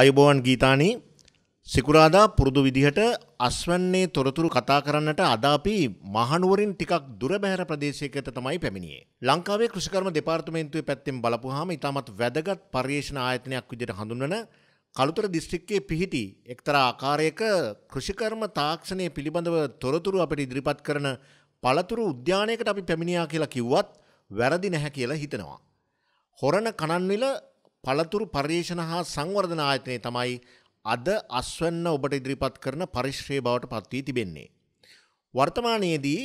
අයුබෝවන් ගීතානී සිකුරාදා පුරුදු විදිහට අස්වන්නේ තොරතුරු කතා කරන්නට අදාපි මහනුවරින් ටිකක් දුරබැහැර ප්‍රදේශයකට තමයි පැමිණියේ. ලංකාවේ කෘෂිකර්ම දෙපාර්තමේන්තුවේ පැත්තෙන් බලපුවාම ඉතාමත් වැදගත් පර්යේෂණ ආයතනයක් විදිහට හඳුන්වන කළුතර දිස්ත්‍රික්කයේ පිහිටි එක්තරා ආකාරයක කෘෂිකර්ම තාක්ෂණය පිළිබඳව තොරතුරු අපිට ඉදිරිපත් කරන පළතුරු උද්‍යානයකට අපි පැමිණියා කියලා කිව්වත් වැරදි නැහැ කියලා හිතනවා. හොරණ කණන්විල පළතුරු පර්යේෂණ හා සංවර්ධන ආයතනය තමයි අද අස්වන්න ඔබට ඉදිරිපත් කරන පරිශ්‍රය බවට පත්වී තිබෙන්නේ. වර්තමානයේදී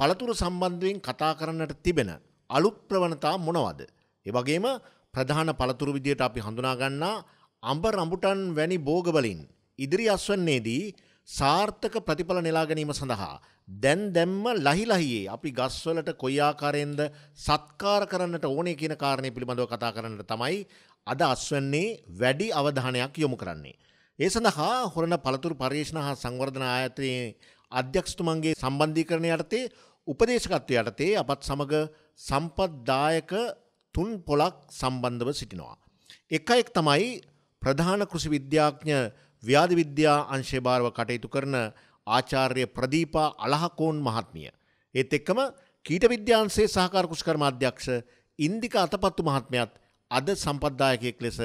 පළතුරු සම්බන්ධයෙන් කතා කරන්නට තිබෙන අලුත් ප්‍රවණතා මොනවද. එවගේම ප්‍රධාන පළතුරු විදියට අපි හඳුනාගන්නා අම්බ රඹුටන් වැනි බෝගවලින් ඉදිරි අස්වන්නේදී සාර්ථක ප්‍රතිඵල නෙලා ගැනීම සඳහා. දැන් දැම්ම ලහිලහියේ අපි ගස්වලට කොයිආකාරයෙන්ද සත්කාර කරන්නට ඕනේ කියන කාරණය පිළිබඳව කතා කරන්නට තමයි අද අස්වන්නේ වැඩි අවධානයක් යොමු කරන්නේ. ඒ සඳහා හොරණ පළතුරු පර්යේෂණ හා සංවර්ධන ආයතනයේ අධ්‍යක්ෂතුමන්ගේ සම්බන්ධීකරණ යටතේ උපදේශකත්ව යටතේ අපත් සමග සම්පත්දායක තුන් පොලක් සම්බන්ධව සිටිනවා. එක එක් තමයි ප්‍රධාන කෘෂි විද්‍යාඥ ව්‍යාධ විද්‍යා අංශේ භාරව කටයුතු කරන ආචාර්ය ප්‍රදීපා අලහකෝන් මහත්මිය. ඒත් එක්කම කීට විද්‍යාන්සේ සහකාරකුෂ් කර්ම අධ්‍යක්ෂ ඉන්දික අතපත්තු මහත්මයත් අද සම්පද්දායකයෙක් ලෙස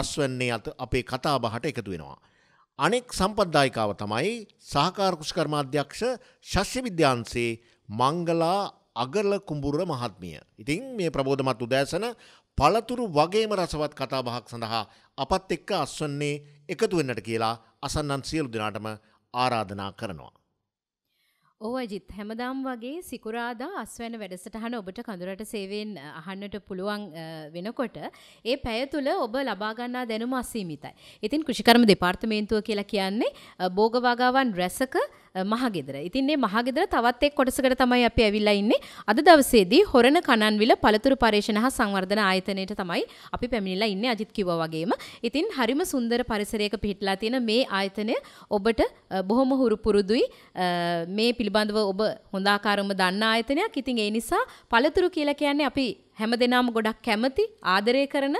අස්වන්නේ අත අපේ කතා බහට එකතු වෙනවා. අනෙක් සම්පද්දායිකාව තමයි සහකාරකුෂ් කර්මාධ්‍යක්ෂ ශස්්‍ය විද්‍යාන්සේ මංගලා අගරල කුඹුර මහත්මිය. ඉතින් මේ ප්‍රබෝධමත් උදෑසන පළතුරු වගේම රසවත් කතා බහක් සඳහා අපත් එක්ක අස්වන්නේ එකතු වෙන්නට කියලා අසන්නන් සියලු දෙනාටම ආරාධනා කරනවා. ඕවජිත් හැමදාම් වගේ සිකුරාදා අස්වැන වැඩසටහන ඔබට කඳුරට සේවෙන් අහන්නට පුළුවන් වෙනකොට ඒ පැය තුළ ඔබ ලබාගන්නා දැනුම අසීමිතයි. ඉතින් කෘෂිකර්ම දෙපාර්තමේන්තුව කියලා කියන්නේ බෝගවාගාවන් රැසක මහගෙදර. ඉතින් මේ මහගෙදර තවත් එක් කොටසකට තමයි අපි ඇවිල්ලා ඉන්නේ. අද දවසේදී හොරණ කනන්විල පළතුරු පර්යේෂණ හා සංවර්ධන ආයතනයේට තමයි අපි පැමිණිලා ඉන්නේ අජිත් කිව්වා වගේම. ඉතින් හරිම සුන්දර පරිසරයක පිහිටලා තියෙන මේ ආයතනය ඔබට බොහොම හුරු පුරුදුයි. මේ පිළිබඳව ඔබ හොඳාකාරවම දන්න ආයතනයක්. ඉතින් ඒ නිසා පළතුරු කියලා කියන්නේ අපි හැම දෙනාම ගොඩක් කැමති ආදරය කරන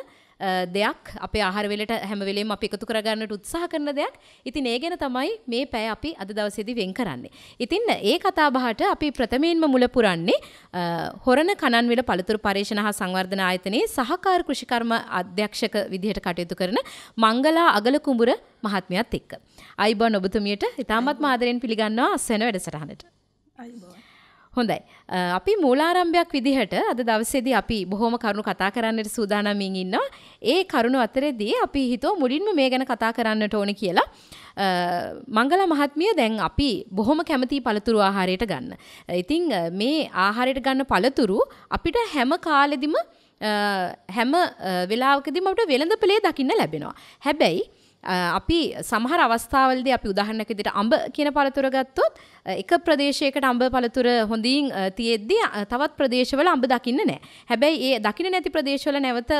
දෙයක් අපේ ආහාරවෙලට හැමවෙලේම අපි එකතු කරගන්නට උත්සාහ කරන දෙයක්. ඉතින් ඒ ගැන තමයි මේ පැය අපි අද දවසේදී වෙන් කරන්නේ. ඉතින් ඒ කතාබහට අපි ප්‍රථමයෙන්ම මුල පුරන්නේ හොරණ කණන්විල පළතුරු පරීක්ෂණ හා සංවර්ධන ආයතනයේ සහකාර කෘෂිකර්ම අධ්‍යක්ෂක විදිහට කටයුතු කරන මංගලා අගලකුඹුර මහත්මියත් එක්ක. අයිබෝන් ඔබතුමියට ඉතාමත් ආදරෙන් පිළිගන්නවා අස්වැන වැඩසටහනට. අයිබෝන් හොඳයි. අපි මූලාරම්භයක් විදිහට අද දවසේදී අපි බොහොම කරුණු කතා කරන්නට සූදානම්මින් ඉන්නවා. ඒ කරුණු අතරේදී අපි හිතෝ මුලින්ම මේ ගැන කතා කරන්නට ඕනේ කියලා. මංගල මහත්මිය දැන් අපි බොහොම කැමති පළතුරු ආහාරයට ගන්න. ඉතින් මේ ආහාරයට ගන්න පළතුරු අපිට හැම කාලෙදිම හැම වෙලාවකදීම අපිට වෙළඳපළේ දකින්න ලැබෙනවා. හැබැයි අපි සමහර අවස්ථාවලදී අපි උදාහරණයක් විදිහට අඹ කියන පළතුර ගත්තොත් එක ප්‍රදේශයකට අඹ පළතුර හොඳින් තියෙද්දී තවත් ප්‍රදේශවල අඹ දකින්න නැහැ. හැබැයි ඒ දකින්න නැති ප්‍රදේශවල නැවත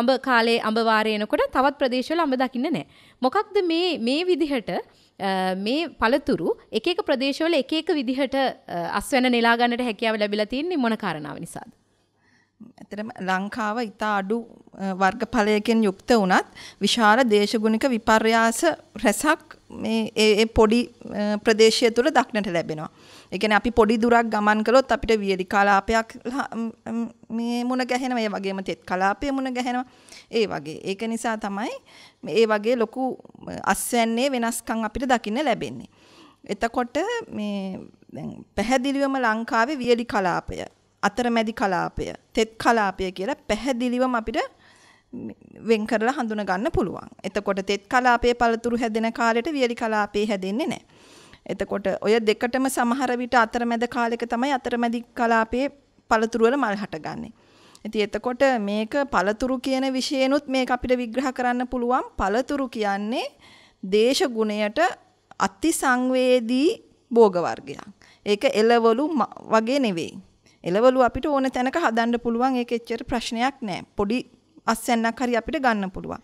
අඹ කාලේ අඹ වාරය එනකොට තවත් ප්‍රදේශවල අඹ දකින්න නැහැ. මොකක්ද මේ මේ විදිහට මේ පළතුරු එක එක ප්‍රදේශවල එක එක විදිහට අස්වැන්න නෙලා ගන්නට හැකියාව ලැබිලා තියෙන්නේ මොන කාරණාව නිසාද? ඇතරම ලංකාව ඉතා අඩු වර්ගඵලයකෙන් යුක්ත වනත් විශාල දේශගුණික විපර්යාස රැසක් ඒ පොඩි ප්‍රදේශය තුළ දක්නට ලැබෙනවා. එකන අපි පොඩි දුරක් ගමන් කළොත් අපිට වියලි කලාපයක් මේ මුණ ගැහෙන ඒ වගේම තෙත් කලාපය මුණ ගැහෙනවා ඒ වගේ. ඒක නිසා තමයි ඒ වගේ ලොකු අස්වැන්නේ වෙනස්කං අපිට දකින්න ලැබෙන්නේ. එතකොට පැහැදිලිවම ලංකාවේ වියලි කලාපය අතරමැදි කලාපය, තෙත් කලාපය කියලා පැහැදිලිවම අපිට වෙන් කරලා හඳුන ගන්න පුළුවන්. එතකොට තෙත් කලාපයේ පළතුරු හැදෙන කාලෙට වියලි කලාපේ හැදෙන්නේ නැහැ. එතකොට ඔය දෙකටම සමහර විට අතරමැද කාලෙක තමයි අතරමැදි කලාපයේ පළතුරු වල මල් හටගන්නේ. ඉතින් එතකොට මේක පළතුරු කියන විශේෂෙනුත් මේක අපිට විග්‍රහ කරන්න පුළුවන්. පළතුරු කියන්නේ දේශ ගුණයට අති සංවේදී භෝග වර්ගයක්. ඒක එළවලු වගේ නෙවෙයි. එලවලු අපිට ඕන තැනක හදන්න පුළුවන් ඒක එච්චර ප්‍රශ්නයක් නෑ. පොඩි අස්සෙන්නක් හරි අපිට ගන්න පුළුවන්.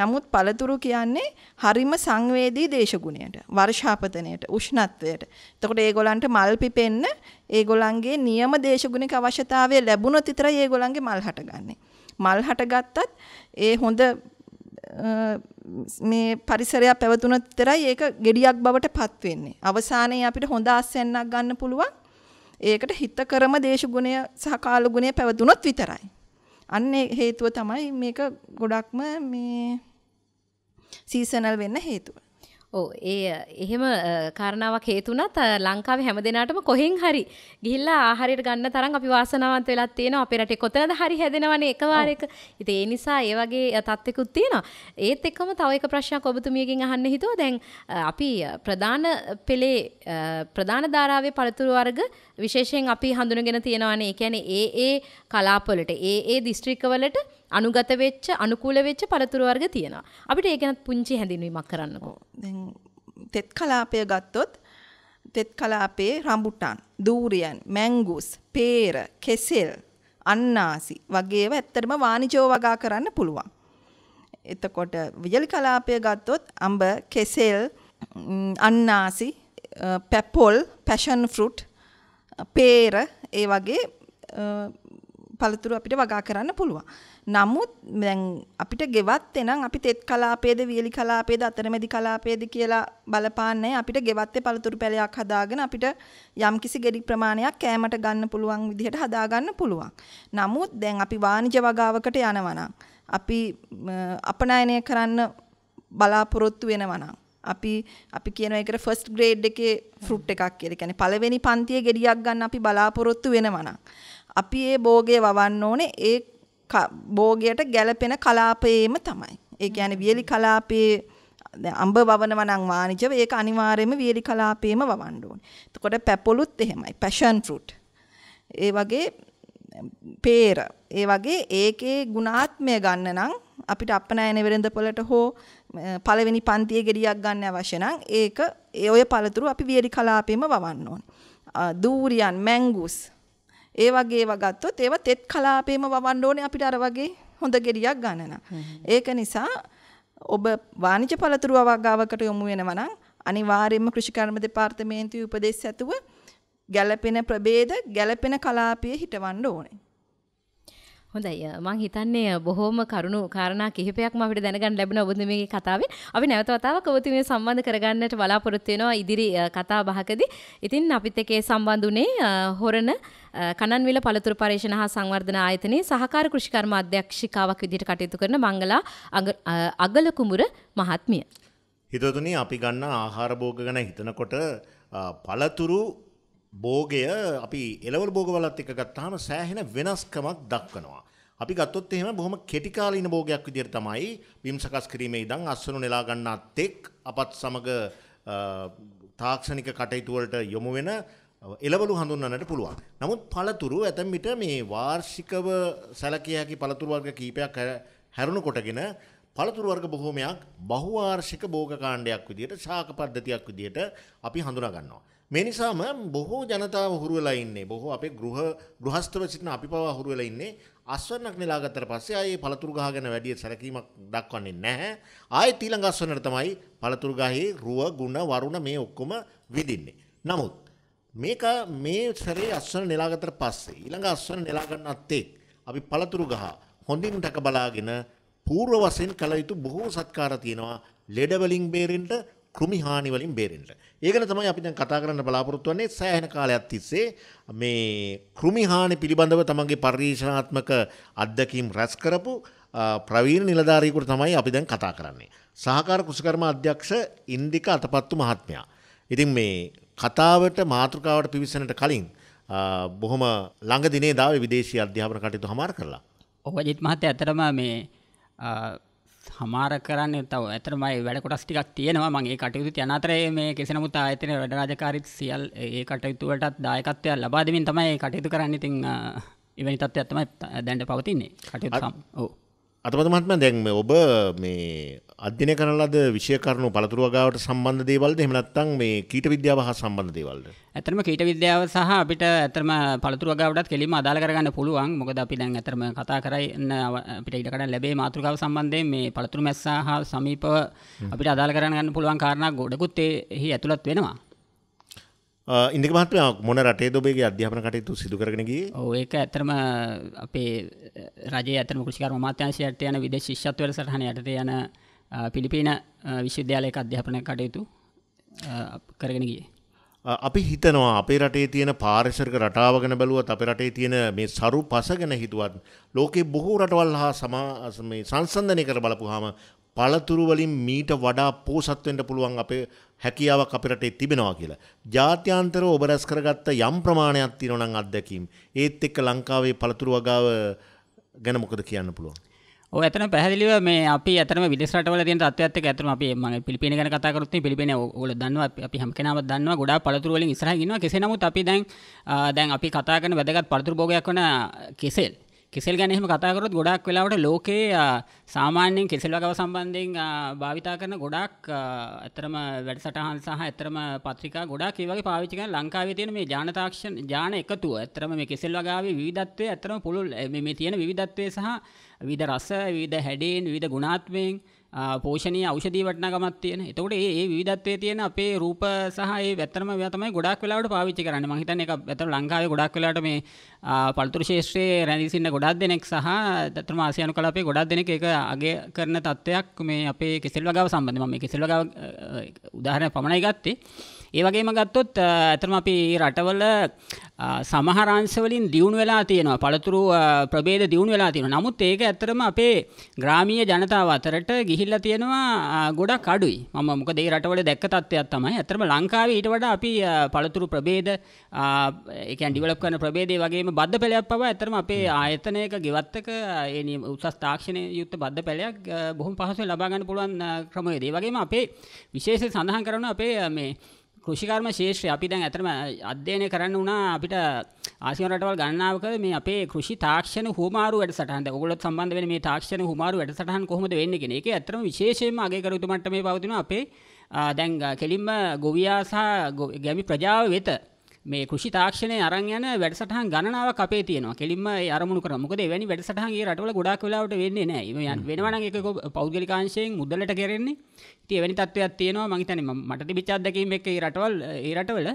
නමුත් පළතුරු කියන්නේ හරිම සංවේදී දේශගුණයට, වර්ෂාපතනයට, උෂ්ණත්වයට. එතකොට ඒගොල්ලන්ට මල් පිපෙන්න ඒගොල්ලන්ගේ නියම දේශගුණික අවශ්‍යතාවය ලැබුණොත් විතරයි ඒගොල්ලන්ගේ මල් හටගන්නේ. මල් හටගත්තත් ඒ හොඳ මේ පරිසරයක් පැවතුනොත් විතරයි ඒක gediyak බවට පත් වෙන්නේ. අවසානයේ අපිට හොඳ අස්සෙන්නක් ගන්න පුළුවන්. ඒකට හිතකරම දේශගුණය සහ කාලගුණය පැවතුනොත් විතරයි. අන්න හේතුව තමයි මේක ගොඩක්ම මේ සීසනල් වෙන්න හේතුව. ඕ ඒ එහෙම කාරණාවක් හේතුනත් ලංකාව හැම දෙනාටම කොහෙන් හරි ගිහිල්ලා ආහාරයට ගන්න තරම් අපි වාසනාවන්ත වෙලා තියෙනවා අපේ රටේ කොතනද හරි හැදෙනවනේ එකවර එක. ඉතින් ඒ නිසා ඒ වගේ තත්ත්වකුත් තියෙනවා. ඒත් එක්කම තව එක ප්‍රශ්නයක් ඔබතුමියගෙන් අහන්න හිතුවා දැන් අපි ප්‍රධාන පෙළේ ප්‍රධාන ධාරාවේ පළතුරු වර්ග විශේෂයෙන් අපි හඳුනගෙන තියෙනවානේ. ඒ කියන්නේ ඒ ඒ කලාපවලට ඒ ඒ දිස්ත්‍රික්කවලට අනුගත වෙච්ච අනුකූල වෙච්ච පළතුරු වර්ග තියෙනවා. අපිට ඒ ගැනත් පුංචි හැඳින්වීමක් කරන්නකෝ. දැන් තෙත් කලාපය ගත්තොත් තෙත් කලාපේ රම්බුටාන්, දූරියන්, මැංගුස්, පේර, කෙසෙල්, අන්නාසි වගේව ඇත්තටම වාණිජව වගා කරන්න පුළුවන්. එතකොට විජලි කලාපය ගත්තොත් අඹ, කෙසෙල්, අන්නාසි, පැපොල්, පැෂන් ෆෘට්, පේර ඒ වගේ පළතුරු අපිට වගා කරන්න පුළුවන්. නමුත් දැන් අපිට ගෙවත්තේ නම් අපි තෙත් කලාපයේද වියලි කලාපයේද අතරමැදි කලාපයේද කියලා බලපාන්නේ අපිට ගෙවත්තේ පළතුරු පැලයක් හදාගෙන අපිට යම්කිසි ගෙඩි ප්‍රමාණයක් කෑමට ගන්න පුළුවන් විදිහට හදාගන්න පුළුවන්. නමුත් දැන් අපි වාණිජ වගාවකට යනවා අපි අපනයනය කරන්න බලාපොරොත්තු වෙනවා අපි අපි කියන එකට ෆස්ට් ග්‍රේඩ් එකේ ෆෘට් එකක් කියලා. කියන්නේ පළවෙනි පන්තියේ ගෙඩියක් ගන්න අපි බලාපොරොත්තු වෙනවා නම් අපි ඒ භෝගය වවන්න ඕනේ ඒ භෝගයට ගැළපෙන කලාපයේම තමයි. ඒ කියන්නේ වියලි කලාපයේ දැන් අඹ වවනවා නම් වාණිජව ඒක අනිවාර්යයෙන්ම වියලි කලාපයේම වවන්න ඕනේ. එතකොට පැපොලුත් එහෙමයි. Passion fruit. ඒ වගේ peer ඒ වගේ ඒකේ ගුණාත්මය ගන්න නම් අපිට අපනයන වෙරඳපොළට හෝ පළවෙනි පන්තියේ ගෙඩියක් ගන්න අවශ්‍ය නම් ඒක ඒ ඔය පළතුරු අපි වියලි කලාපයේම වවන්න ඕනේ. දූරියන්, මැංගුස් ඒ වගේ ඒවා ගත්තොත් ඒවා තෙත් කලාපේම වවන්න ඕනේ අපිට අර වගේ හොඳ ගෙඩියක් ගන්න ඒක නිසා ඔබ වාණිජ පළතුරු අවගාවකට යොමු වෙනවා නම් අනිවාර්යයෙන්ම කෘෂිකර්ම දෙපාර්තමේන්තුවේ උපදෙස් ඇතුව ගැළපෙන ප්‍රභේද ගැළපෙන කලාපයේ හිටවන්න ඕනේ. හොඳයි මං හිතන්නේ බොහෝම කරුණු කාරණා කිහිපයක්ම අපිට දැනගන්න ලැබුණා ඔබ මේ කතාවෙන්. අපි නැවත වතාවක් ඔබතුමිය මේ සම්බන්ධ කරගන්නට බලාපොරොත්තු වෙනවා ඉදිරි කතා බහකදී. ඉතින් අපිත් එක්ක සම්බන්ධුනේ හොරණ කනන්විල පළතුරු පරීක්ෂණ හා සංවර්ධන ආයතනයේ සහකාර කෘෂිකර්ම අධ්‍යක්ෂිකාවක් විදිහට කටයුතු කරන මංගලා අගල කුඹුර මහත්මිය. හිතතුනි අපි ගන්න ආහාර භෝග ගැන හිතනකොට පළතුරු බෝගය අපි එලවල් බෝගවලත් එක ගත්තාම සෑහෙන වෙනස්කමක් දක්වනවා. අපි ගත්තොත් එහෙම බොහොම කෙටිකාලීන බෝගයක් විදිහට තමයි බිම් සකස් කිරීමේ ඉඳන් අස්වනු නෙලා ගන්නා තෙක් අපත් සමග තාක්ෂණික කටයුතු වලට යොමු වෙන එලවලු හඳුන්වන්නට පුළුවන්. නමුත් පළතුරු ඇතැම් විට මේ වාර්ෂිකව සැලකිය හැකි පළතුරු වර්ග කීපයක් හැරුණු කොටගෙන පළතුරු වර්ග බොහෝමයක් බහුවාර්ෂික භෝග කාණ්ඩයක් විදිහට ශාක පද්ධතියක් විදිහට අපි හඳුනා ගන්නවා. මේ නිසාම බොහෝ ජනතාව හුරුවලා ඉන්නේ බොහෝ අපේ ගෘහ ගෘහස්තව සිටින අපි පවා හුරුවලා ඉන්නේ අස්වැන්නක් නෙලාගත්තට පස්සේ ආයේ පළතුරු ගහ ගැන වැඩි සැලකීමක් දක්වන්නේ නැහැ ආයේ ඊළඟ අස්වැන්නට තමයි පළතුරු ගහේ රුව ගුණ වරුණ මේ ඔක්කොම විදින්නේ නමුත් මේක මේ සැරේ අස්වැන්න නෙලාගත්තට පස්සේ ඊළඟ අස්වැන්න නෙලා ගන්නත් අපි පළතුරු ගහ හොඳින් රැක බලාගෙන පූර්ව වශයෙන් කළ යුතු බොහෝ සත්කාර තියෙනවා ලෙඩ වලින් බේරෙන්න කෘමි හානි වලින් බේරෙන්න. ඒ ගැන තමයි අපි දැන් කතා කරන්න බලාපොරොත්තු වෙන්නේ සෑහෙන කාලයක් තිස්සේ මේ කෘමි හානි පිළිබඳව තමන්ගේ පරිශනාත්මක අත්දැකීම් රැස් කරපු ප්‍රවීණ නිලධාරීකුට තමයි අපි දැන් කතා කරන්නේ. සහකාර කුසකර්ම අධ්‍යක්ෂ ඉන්දික අතපත්තු මහත්මයා. ඉතින් මේ කතාවට මාතෘකාවට පිවිසනට කලින් බොහොම ළඟ දිනේ දාවේ විදේශී අධ්‍යාපන කටයුතු හමාර කරලා. ඔහොජිත් මහත්තයා ඇත්තටම මේ හමාර කරන්න තව ඇතරමයි වැඩ කොටස් ටිකක් තියෙනවා මගේ කටයුතු යන අතරේ මේ කෙසේ නමුත් ආයතන වැඩ රාජකාරීත් සියල් ඒ කටයුතුවලටත් දායකත්වය ලබා දෙමින් තමයි කටයුතු කරන්න ඉතින් එවැනි තත්ත්වයක් තමයි දැන්ට පවතින්නේ කටයුතු සම් ඔව් අතමතමත්ම දැන් ඔබ මේ අධ්‍යනය කරලද විෂයකරණු පළතුරුවගාවට සම්බන්ධ දේවල්ද හෙමනත්තං මේ කීට විද්‍යාව හා සම්බන්ධ දේවල්ද ඇතරම කීට විද්‍යාව සහ අපිට ඇතරම පළතුරුවගාවටත් කෙලිම අදාළ කරගන්න පුළුවන් මොකද අපි දැන් ඇතරම කතා කරන්න අපිට ඉඩකට ලැබේ මාතෘකාව සම්බන්ධයෙන් මේ පළතුරු මැස්සා හා සමීපව අපිට අදාළ කරගන්න පුළුවන් කාරණා ගොඩකුත් එහි ඇතුළත් වෙනවා ඉදික මහත්මය මොන රටේ දොබේගේ අධ්‍යාපන කටයුතු සිදුකරනගේ ඒක ඇතරම අපේ රජ ඇතම කෘෂිකර මාත්‍යංශයට යන විදේශ ශිෂ්‍යත්වර සටහන යටට යන පිලිපීන විශ්වවිද්‍යාලයක අධ්‍යාපන කටයුතු කරගෙන ගිය. අපි හිතනවා අපේ රටේ තියෙන පාරිසරික රටාව ගැන බැලුවත් අපේ රටේ තියෙන මේ සරු පස ගැන හිතුවත් ලෝකේ බොහෝ රටවල් හා සමා මේ සංසන්දනය කර බලපුවාම පළතුරු වලින් මීට වඩා පෝසත් වෙන්න පුළුවන් අපේ හැකියාවක් අපේ රටේ තිබෙනවා කියලා. ජාත්‍යන්තරව ඔබ රැස් කරගත්ත යම් ප්‍රමාණයක් තියෙනවා නම් අත්දැකීම්. ඒත් එක්ක ලංකාවේ පළතුරු වගාව ගැන මොකද කියන්න පුළුවන්? ඇතන පැහදිලිව මේ අපි ඇතන විදෙසට වල තියෙන තත්ත්වයත් එක්ක ඇතන අපි මම පිලිපින ගැන කතා කරොත් මේ පිලිපින ඕගොල්ලෝ දන්නවා අපි හැම කෙනාම දන්නවා ගොඩාක් පළතුරු වලින් ඉස්සරහින් ඉන්නවා කෙසේ නමුත් අපි දැන් දැන් අපි කතා කරන වැදගත් පළතුරු භෝගයක් වන කෙසෙල් කෙසෙල් ගැනම කතාකරොත් ගොඩක් වෙලාවට ලෝකයේ සාමාන්‍යයෙන් කෙසෙල් වගව සම්බන්ධයෙන් භාවිතා කරන ගොඩක් ඇතරම වැඩසටහන් සහ ඇතරම පත්‍රිකා ගොඩක් ඒ වගේ පාවිච්චි කරන ලංකාවේ තියෙන මේ ජාන තාක්ෂණ ජාන එකතුව ඇතරම මේ කෙසෙල් වගාවේ විවිධත්වය ඇතරම පුළුල් මේ තියෙන විවිධත්වය සහ විවිධ රස විවිධ හැඩයෙන් විවිධ ගුණාත්මයෙන් පෝෂණය අවෂදී වටනගමත් තියෙන එතකොට ඒ විදත්වය තියෙන අපේ රූප සහය වැතරම වැතම ගොඩක් වෙලාට පාවිච්චි කරන්න මහිතන එක ඇත ලංකාව ගොඩක් වෙලාට මේ පල්තුර ශේෂත්‍රයේ රැඳසින්න ගොඩක් දෙනෙක් සහ තත්‍රම ආසියනු කලාපේ ගොඩක් දෙනෙ එක අගේ කරන තත්ත්වයක් මේ අපේ කෙසෙල්වගාව සම්බඳධ ම මේ කෙසෙල්වගාව උදාහරණ පමණයි ගත්තේ ඒවගේම ගත්තොත් ඇතරම අපි රටවල සමහරංශවලින් දියුණු වෙලා තියෙනවා පළතුරු ප්‍රබේද දියුණු වෙලා තියෙන නමුත් ඒක ඇත්තරම අපේ ග්‍රාමීය ජනතාව අතරට ගිහිල්ල තියෙනවා ගොඩක් අඩුයි මම මොක දේ රටවල දැක්ක තත්වයක් තමයි ඇතරම ලංකාව ඊට වඩ අපි පළතුරු ප්‍රබේද එකන් ඩිවලප් කරන ප්‍රබේදේ වගේම බද්ධ පෙළයක් පව ඇතරම අපේ ආයතනයක ගෙවත්තක ඒ උසස් තාක්ෂණය යුත්ත බද්ධ පැලයක් බොහොම පහසුව ලබාගන්න පුළුවන් ක්‍රමවේදේ වගේම අපේ විශේෂ සඳහන් කරන අපේ මේ කෘෂිකර්ම ශේෂ්‍රය අපි දැන් ඇතරම අධ්‍යයනය කරන්න වුණා අපිට ආසිය රටවල් ගණනාවක මේ අපේ කෘෂි තාක්ෂණ හුමාරු වැඩසටහන ඔයගොල්ලෝ සම්බන්ධ වෙන මේ තාක්ෂණ හුමාරු වැඩසටහන් කොහොමද වෙන්නේ කියන එක ඇත්තටම විශේෂයෙන්ම අගය කර යුතු මට්ටමේ පවතින අපේ දැන් කෙලින්ම ගොවියා සහ ගැමි ප්‍රජාව වෙත මේ කෘෂි තාක්ෂණය අරන් යන වැඩසටහන් ගණනාවක් අපේ තියෙනවා. කෙලින්ම ඒ අරමුණු කරා. මොකද එවැනි වැඩසටහන් ඒ රටවල ගොඩාක් වෙලාවට වෙන්නේ නැහැ. මේ වෙනවා නම් ඒක පෞද්ගලික අංශයෙන් මුදලට කරන්නේ. ඉතින් එවැනි තත්ත්වයක් තියෙනවා. මම හිතන්නේ මට තිබිච්ච අත්දැකීම් එක්ක ඒ රටවල ඒ රටවල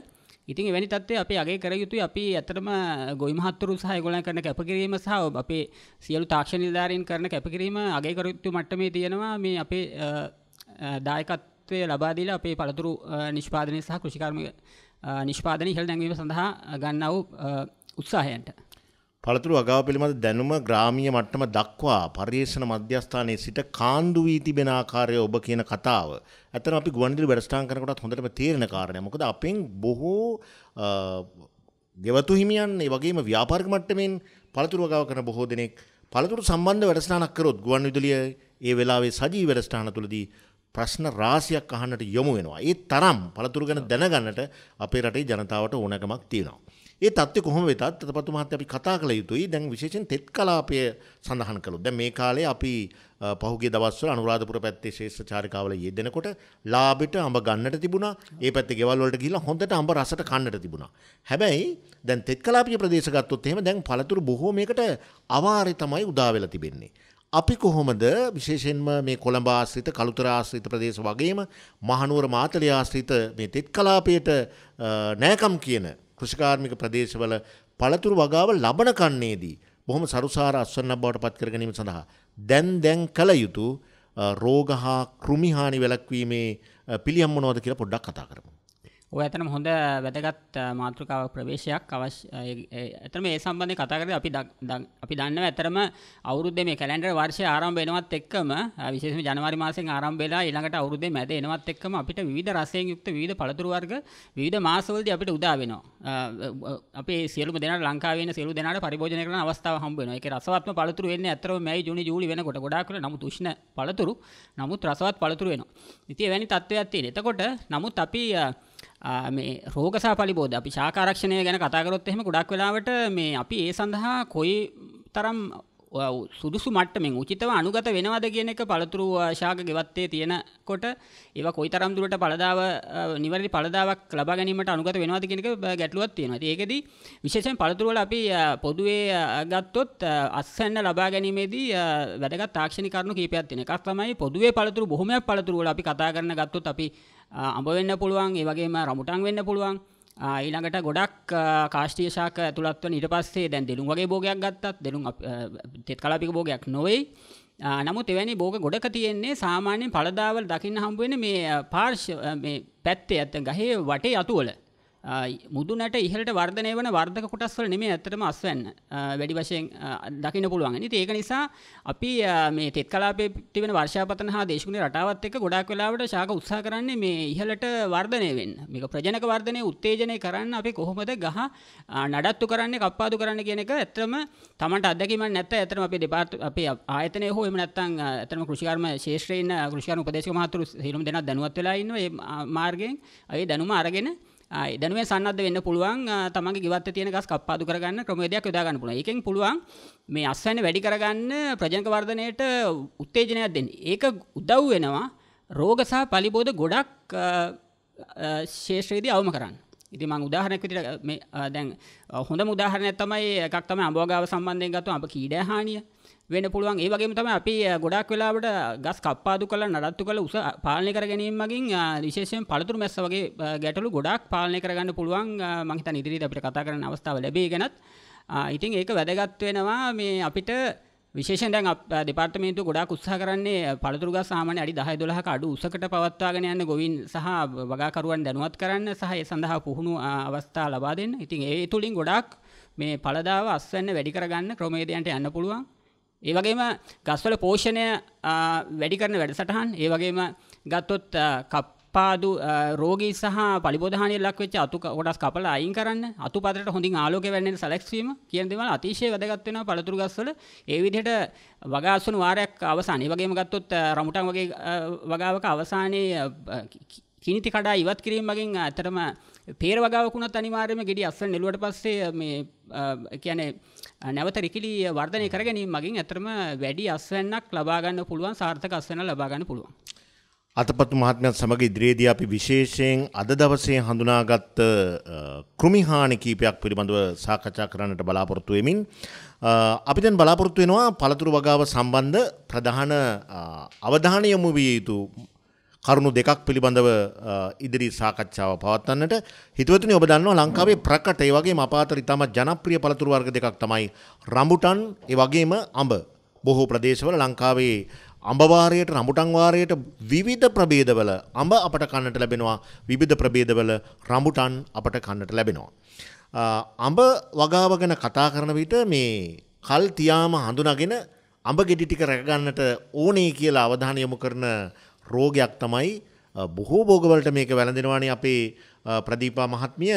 ඉතින් එවැනි තත්ත්වය අපි අගේ කර යුතුයි අපි ඇත්තටම ගොවි මහත්තුරු සහ ඒගොල්ලන් කරන කැපකිරීම සහ අපේ සියලු තාක්ෂණ නිලධාරීන් කරන කැපකිරීම අගේ කර යුතු මට්ටමේ තියෙනවා මේ අපේ දායකත්වය ලබා දීලා අපේ පළතුරු නිෂ්පාදනය සහ කෘෂිකර්ම නිෂ්පාදන ඉහල් දැන්වීම සඳහා ගන්නා වූ උත්සාහයන්ට. පළතුරු අගාව පිළිබඳ දැනුම ග්‍රාමීය මට්ටම දක්වා පර්යේෂණ මධ්‍යස්ථානයේ සිට කාණ්ඩු වී තිබෙන ආකාරය ඔබ කියන කතාව. ඇත්තටම අපි ගුවන්විදුලි වැඩසටහන් කරනකොටත් හොඳටම තේරෙන කාරණයක්. මොකද අපෙන් බොහෝ ගෙවතු හිමියන් ඒ වගේම ව්‍යාපාරික මට්ටමින් පළතුරු අගාව කරන බොහෝ දෙනෙක් පළතුරු සම්බන්ධ වැඩසටහනක් කරොත් ගුවන්විදුලිය ඒ වෙලාවේ සජීව වැඩසටහන තුළදී ප්‍රශ්න රාශියක් අහන්නට යොමු වෙනවා. ඒ තරම් පළතුරු ගැන දැනගන්නට අපේ රටේ ජනතාවට ඕනකමක් තියෙනවා. ඒ තත්ත්වය කොහොම වෙතත් තතපතු මහත්තයා අපි කතා කළ යුතුයි. දැන් විශේෂයෙන් තෙත් කලාපය සඳහන් කළොත්. දැන් මේ කාලේ අපි පහුගේ දවස්වල අනුරාධපුර පැත්තේ ශේෂ්ඨ චාරිකාවල යෙදෙනකොට ලාබෙට අඹ ගන්නට තිබුණා. ඒ පැත්තේ ගෙවල් වලට ගිහිල්ලා හොඳට අඹ රසට කන්නට තිබුණා. හැබැයි දැන් තෙත් කලාපීය ප්‍රදේශ ගත්තොත් එහෙම දැන් පළතුරු බොහෝ මේකට අවාරේ තමයි උදා වෙලා තිබෙන්නේ. අපි කොහොමද විශේෂෙන්ම මේ කොළඹ ආශ්‍රිත කළුතර ආශ්‍රිත ප්‍රදේශ වගේම මහනුවර මාතලේ ආශ්‍රිත මේ තෙත් කලාපයට නෑකම් කියන කෘෂිකාර්මික ප්‍රදේශවල පළතුරු වගාව ලබන කන්නේදී බොහොම සරුසාර අස්වන්න බවට පත් කර ගැනීම සඳහා දැන් දැන් කළ යුතු රෝග හා කෘමි හානි වැළැක්වීමේ පිළියම් මොනවද කියලා පොඩ්ඩක් කතා කරමු. ඇතන හොඳ වැදගත් මාතෘකාව ප්‍රවේශයක් අවශ්‍ය ඇතම ඒ සම්බන්ධය කතාකර අපි අපි දන්න ඇතරම අවුරුද්ද මේ කැලන්ඩර් වර්ෂය ආරම්භ වෙනවත් එක්කම විශේෂ ජනවාරි මාසෙන් ආරම්භ වෙලා ඊළඟට අවුරුද්දේ මැද එනවත් එක්කම අපිට විවිධ රසයෙන් යුක්ත විවිධ පළතුරු වර්ග විවිධ මාසවලදී අපිට උදා වෙනවා අපේ සියලුම දෙනාට ලංකාවේ ඉන්න සියලු දෙනාට පරිභෝජනය කරන අවස්ථාව හම්බ වෙනවා ඒක රසවත්ම පළතුරු වෙන්නේ ඇත්තටම මැයි ජූනි ජූලි වෙනකොට ගොඩාක් වෙලා නමුත් උෂ්ණ පළතුරු නමුත් රසවත් පළතුරු වෙනවා ඉතින් එවැනි තත්ත්වයක් තියෙන එතකොට නමුත් අපි මේ රෝගසා පලිබෝධ අපි ශාකාරක්ෂණය ගැන කතාකරොත් එහෙම ගොඩක් වෙලාවට මේ අපි ඒ සඳහා කොයි තරම් සුදුසු මට්ටමින් උචිතව අනුගත වෙනවද කියන එක පළතුරු ශාක ගෙවත්තේ තියෙන කොට ඒව කොයිතරම් දුරට පළදාව නිවැරදි පළදාවක් ලබා ගැනීමට අනුගත වෙනවද කියන එක ගැටලුවක් තියෙනවා. ඒකෙදි විශේෂයෙන් පළතුරු වල අපි පොදුවේ ගත්තොත් අස්සන්න ලබා ගැනීමේදී වැදගත් තාක්ෂණික කරුණු කීපයක් තියෙනවා. එකක් තමයි පොදුවේ පළතුරු බොහොමයක් පළතුරු වල අපි කතා කරන ගත්තොත් අපි අඹ වෙන්න පුළුවන්, ඒ වගේම රමුටන් වෙන්න පුළුවන්. ඊළඟට ගොඩක් කාශ්ටිය ශාක ඇතුළත්ව නිට පස්සේ දැන් දෙලුම් වගේ භෝගයක් ගත්තත් දෙලුම් තෙත් කලාපික භෝගයක් නොවෙයි නමුත් එවැනි භෝග ගොඩක තියෙන්නේ සාමාන්‍යයෙන් පළදාවල් දකින්න හම්බුවෙන මේ පාර්ශ පැත්තේ ඇත්ත ගහේ වටේ අතුවල මුදුනට ඉහලට වර්ධනය වන වර්ධක කොටස්වල නෙමේ ඇත්තටම අස්වැන්න වැඩි වශයෙන් දකින්න පුළුවන්. ඉතින් ඒක නිසා අපි මේ තෙත් කලාපයේ තිබෙන වර්ෂාපතන හා දේශගුණ රටාවත් එක්ක ගොඩාක් වෙලාවට ශාක උත්සාහ කරන්නේ මේ ඉහලට වර්ධනය වෙන්න. මේක ප්‍රජනක වර්ධනය උත්තේජනය කරන්න අපි කොහොමද ගහ නඩත්තු කරන්නේ කප්පාදු කරන්න කියන එක ඇත්තටම Tamanට අත්දැකීමක් නැත්නම් ඇත්තටම අපේ දෙපාර්ත අපේ ආයතනය හෝ එහෙම නැත්නම් ඇත්තටම කෘෂිකර්ම ශේෂ්ත්‍රයේ ඉන්න කෘෂිකර්ම උපදේශක මහතුරු සියලුම දෙනා දැනුවත් වෙලා ඉන්නවා මේ මාර්ගයෙන් ඒ දැනුම අරගෙන දැනුවේ සන්නද්ධ වෙන්න පුළුවන් තමන්ගේ ගෙවත්ත තියෙන ගස් කප්පාදු කරගන්න ක්‍රමවේදයක් යොදා ගන්න පුළුවන්. ඒකෙන් පුළුවන් මේ අස්වැන්න වැඩි කරගන්න ප්‍රජනක වර්ධනයට උත්තේජනයක් දෙන්න. ඒක උදව් වෙනවා රෝග සහ පලිබෝධ ගොඩක් ශේෂ්‍රයේදී අවම කරන්න. ඉති මං උදාහරණයක් විදිහට මේ දැන් හොඳම උදාහරණයක් තමයි එකක් තමයි අඹවගාව සම්බන්ධයෙන් ගත්තොත් අප කීඩය හානිය. වෙන පුළුවන් ඒ වගේම තමයි අපි ගොඩක් වෙලාවට ගස් කප්පාදු කළා නඩත්තු කළා උස පාලනය කර ගැනීම මගින් විශේෂයෙන් පළතුරු මැස්ස වගේ ගැටලු ගොඩක් පාලනය කරගන්න පුළුවන් මම හිතන්නේ ඉදිරියට අපිට කතා කරන්න අවස්ථාව ලැබෙයි ගැනත් ඉතින් ඒක වැදගත් වෙනවා මේ අපිට විශේෂෙන් දැන් දෙපාර්තමේන්තුව ගොඩාක් උත්සාහ කරන්නේ පළතුරු ගස් සාමාන්‍ය අඩි 10 12ක අඩු උසකට පවත්වාගෙන යන්න ගොවීන් සහ වගාකරුවන් දැනුවත් කරන්න සහ ඒ සඳහා පුහුණු අවස්ථා ලබා දෙන්න. ඉතින් ඒ තුලින් ගොඩාක් මේ පළදාව අස්වැන්න වැඩි කරගන්න ක්‍රමවේදයන්ට යන්න පුළුවන්. ඒ වගේම ගස්වල පෝෂණය වැඩි කරන වැඩසටහන් ඒ වගේම ගත්තොත් කප්පාදු රෝගී සහ පලිබෝධානය ලක්වෙච්ච අතු ගොඩස් කපල අයින් කරන්න අතු පතට හොඳින් ආලෝක වැන්නට සැලැක්වීම කියන දෙවල් අතිශය වැදගත්වෙන පළතුරු ගස්වල ඒ විදිහට වගාසුන් වාරයක් අවසානයේ වගේම ගත්තොත් රමුටන් වගේ වගාවක අවසානයේ කිනිති කඩා ඉවත් කිරීම මගින් ඇතරම තේර වගාවකුණත් අනිවාර්යම ගෙඩි අස්සල් නෙලුවට පස්සේ මේ කියන්නේ නැවත රිකිලි වර්ධනය කර ගැනීම මගින් ඇතරම වැඩි අස්වැන්නක් ලබා ගන්න පුළුවන් සාර්ථක අස්වැන්න ලබා ගන්න පුළුවන්. අතපතු මහත්මයත් සමග ඉදිරියේදී අපි විශේෂයෙන් අද දවසේ හඳුනාගත් කෘමිහානි කීපයක් පිළිබඳව සාකච්ඡා කරන්නට බලාපොරොත්තු වෙමින් අපි දැන් බලාපොරොත්තු වෙනවා පළතුරු වගාව සම්බන්ධ ප්‍රධාන අවධානය යොමු විය යුතු කරුණු දෙකක් පිළිබඳව ඉදිරි සාකච්ඡාව පවත්වන්නට හිතවතුනි ඔබ දන්නවා ලංකාවේ ප්‍රකට ඒ වගේම අපාතර ඉතාමත් ජනප්‍රිය පළතුරු වර්ග දෙකක් තමයි රඹුටන් ඒ වගේම අඹ බොහෝ ප්‍රදේශවල ලංකාවේ අඹ වාරයට රඹුටන් වාරයට විවිධ ප්‍රභේදවල අඹ අපට කන්නට ලැබෙනවා විවිධ ප්‍රභේදවල රඹුටන් අපට කන්නට ලැබෙනවා අඹ වගාව ගැන කතා කරන විට මේ කල් තියාම හඳුනාගෙන අඹ ගෙඩි ටික රැකගන්නට ඕනේ කියලා අවධානය යොමු කරන රෝගයක් තමයි බොහෝ බෝගවලට මේක වැළඳෙනවානේ අපේ ප්‍රදීපා මහත්මිය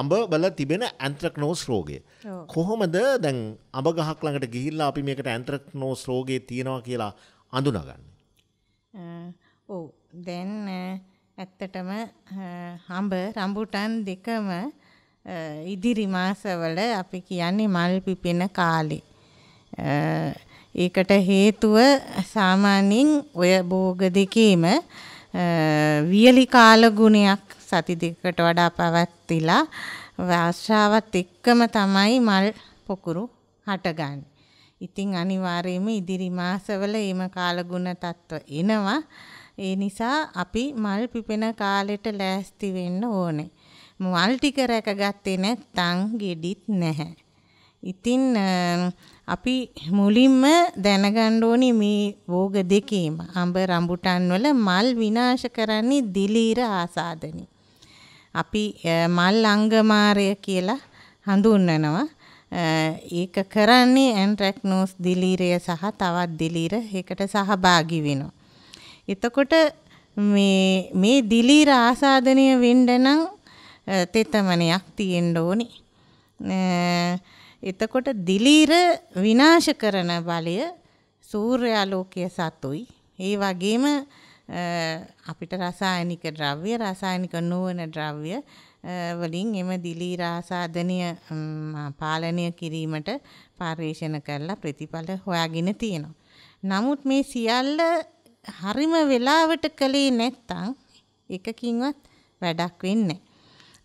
අඹ බල තිබෙන ඇන්ත්‍රක් නෝස් රෝගය. කොහොමද දැන් අඹ ගහක් ළඟට ගිහිල්ලා අපි මේකට ඇන්ත්‍රක් නෝස් රෝගය තියෙනවා කියලා අඳුනගන්න. ඕ දැන් ඇත්තටම හම්බ රම්බුටන් දෙකම ඉදිරි මාසවල අපි කියන්නේ මල් පිපෙන කාලේ. ඒකට හේතුව සාමාන්‍යයෙන් ඔය භෝග දෙකේම වියලි කාල ගුණයක් සති දෙකකට වඩා පැවැත්තිලා ආශ්‍රාවත් එක්කම තමයි මල් පොකුරු හටගන්නේ. ඉතින් අනිවාර්යයෙන්ම ඉදිරි මාසවල ඊම කාලගුණ තත්ත්ව එනවා. ඒ නිසා අපි මල් පිපෙන කාලෙට ලෑස්ති වෙන්න ඕනේ. මල් ටික රැකගත්තේ නැත්නම් gedit නැහැ. ඉතින් අපි මුලින්ම දැනගන්න ඕනේ මේ භෝග දෙකේම අඹ රඹුටන් වල මල් විනාශ කරන්නේ දිලීර ආසාදනි. අපි මල් අංගමාරය කියලා හඳුන්වනවා. ඒක කරන්නේ ඇන්ට්‍රැක්නෝස් දිලීරය සහ තවත් දිලීර එකට සහභාගී වෙනවා. එතකොට මේ මේ දිලීර ආසාදනය වෙන්න නම් තෙතමනයක් තියෙන්න ඕනේ. එතකොට දිලීර විනාශ කරන බලය සූර්යාලෝකය සතුයි. ඒ වගේම අපිට රසායනික ද්‍රව්‍ය රසායනික නොවන ද්‍රව්‍ය වලින් එම දිලීර ආසාදනය පාලනය කිරීමට පර්යේෂණ කරලා ප්‍රතිඵල හොයාගෙන තියෙනවා. නමුත් මේ සියල්ල හරිම වෙලාවට කළේ නැත්තම් එකකින්වත් වැඩක් වෙන්නේ නැහැ.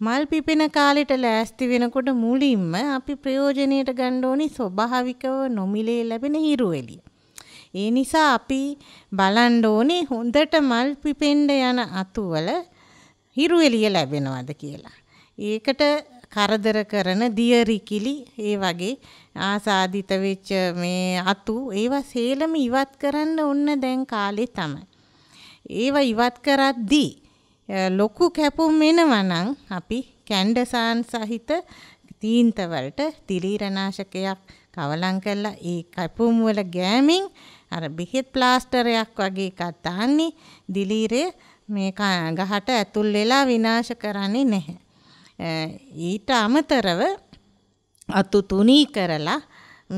මල් පිපෙන කාලෙට ලෑස්ති වෙනකොට මුලින්ම අපි ප්‍රයෝජනයට ගන්න ඕනි ස්වභාවිකව නොමිලේ ලැබෙන හිරුවෙලිය. ඒ නිසා අපි බලන්න ඕනේ හොඳට මල් පිපෙන්න යන අතුවල හිරුවෙලිය ලැබෙනවද කියලා. ඒකට කරදර කරන දියරිකිලි ඒ වගේ ආසාදිත වෙච්ච මේ අතු ඒවා සේලම ඉවත් කරන්න ඔන්න දැන් කාලේ තමයි. ඒවා ඉවත් කරද්දී ලොකු කැපුම් එනවනම් අපි කැන්ඩසාන් සහිත තීන්තවලට තිරීරනාශකයක් කවලම් කරලා ඒ කැපුම් වල ගෑමින් අර බෙහෙත් ප්ලාස්ටරයක් වගේ එකක් දාන්නේ දිලීරය මේ ගහට ඇතුල් වෙලා විනාශ කරන්නේ නැහැ. ඊට අමතරව අතු තුනී කරලා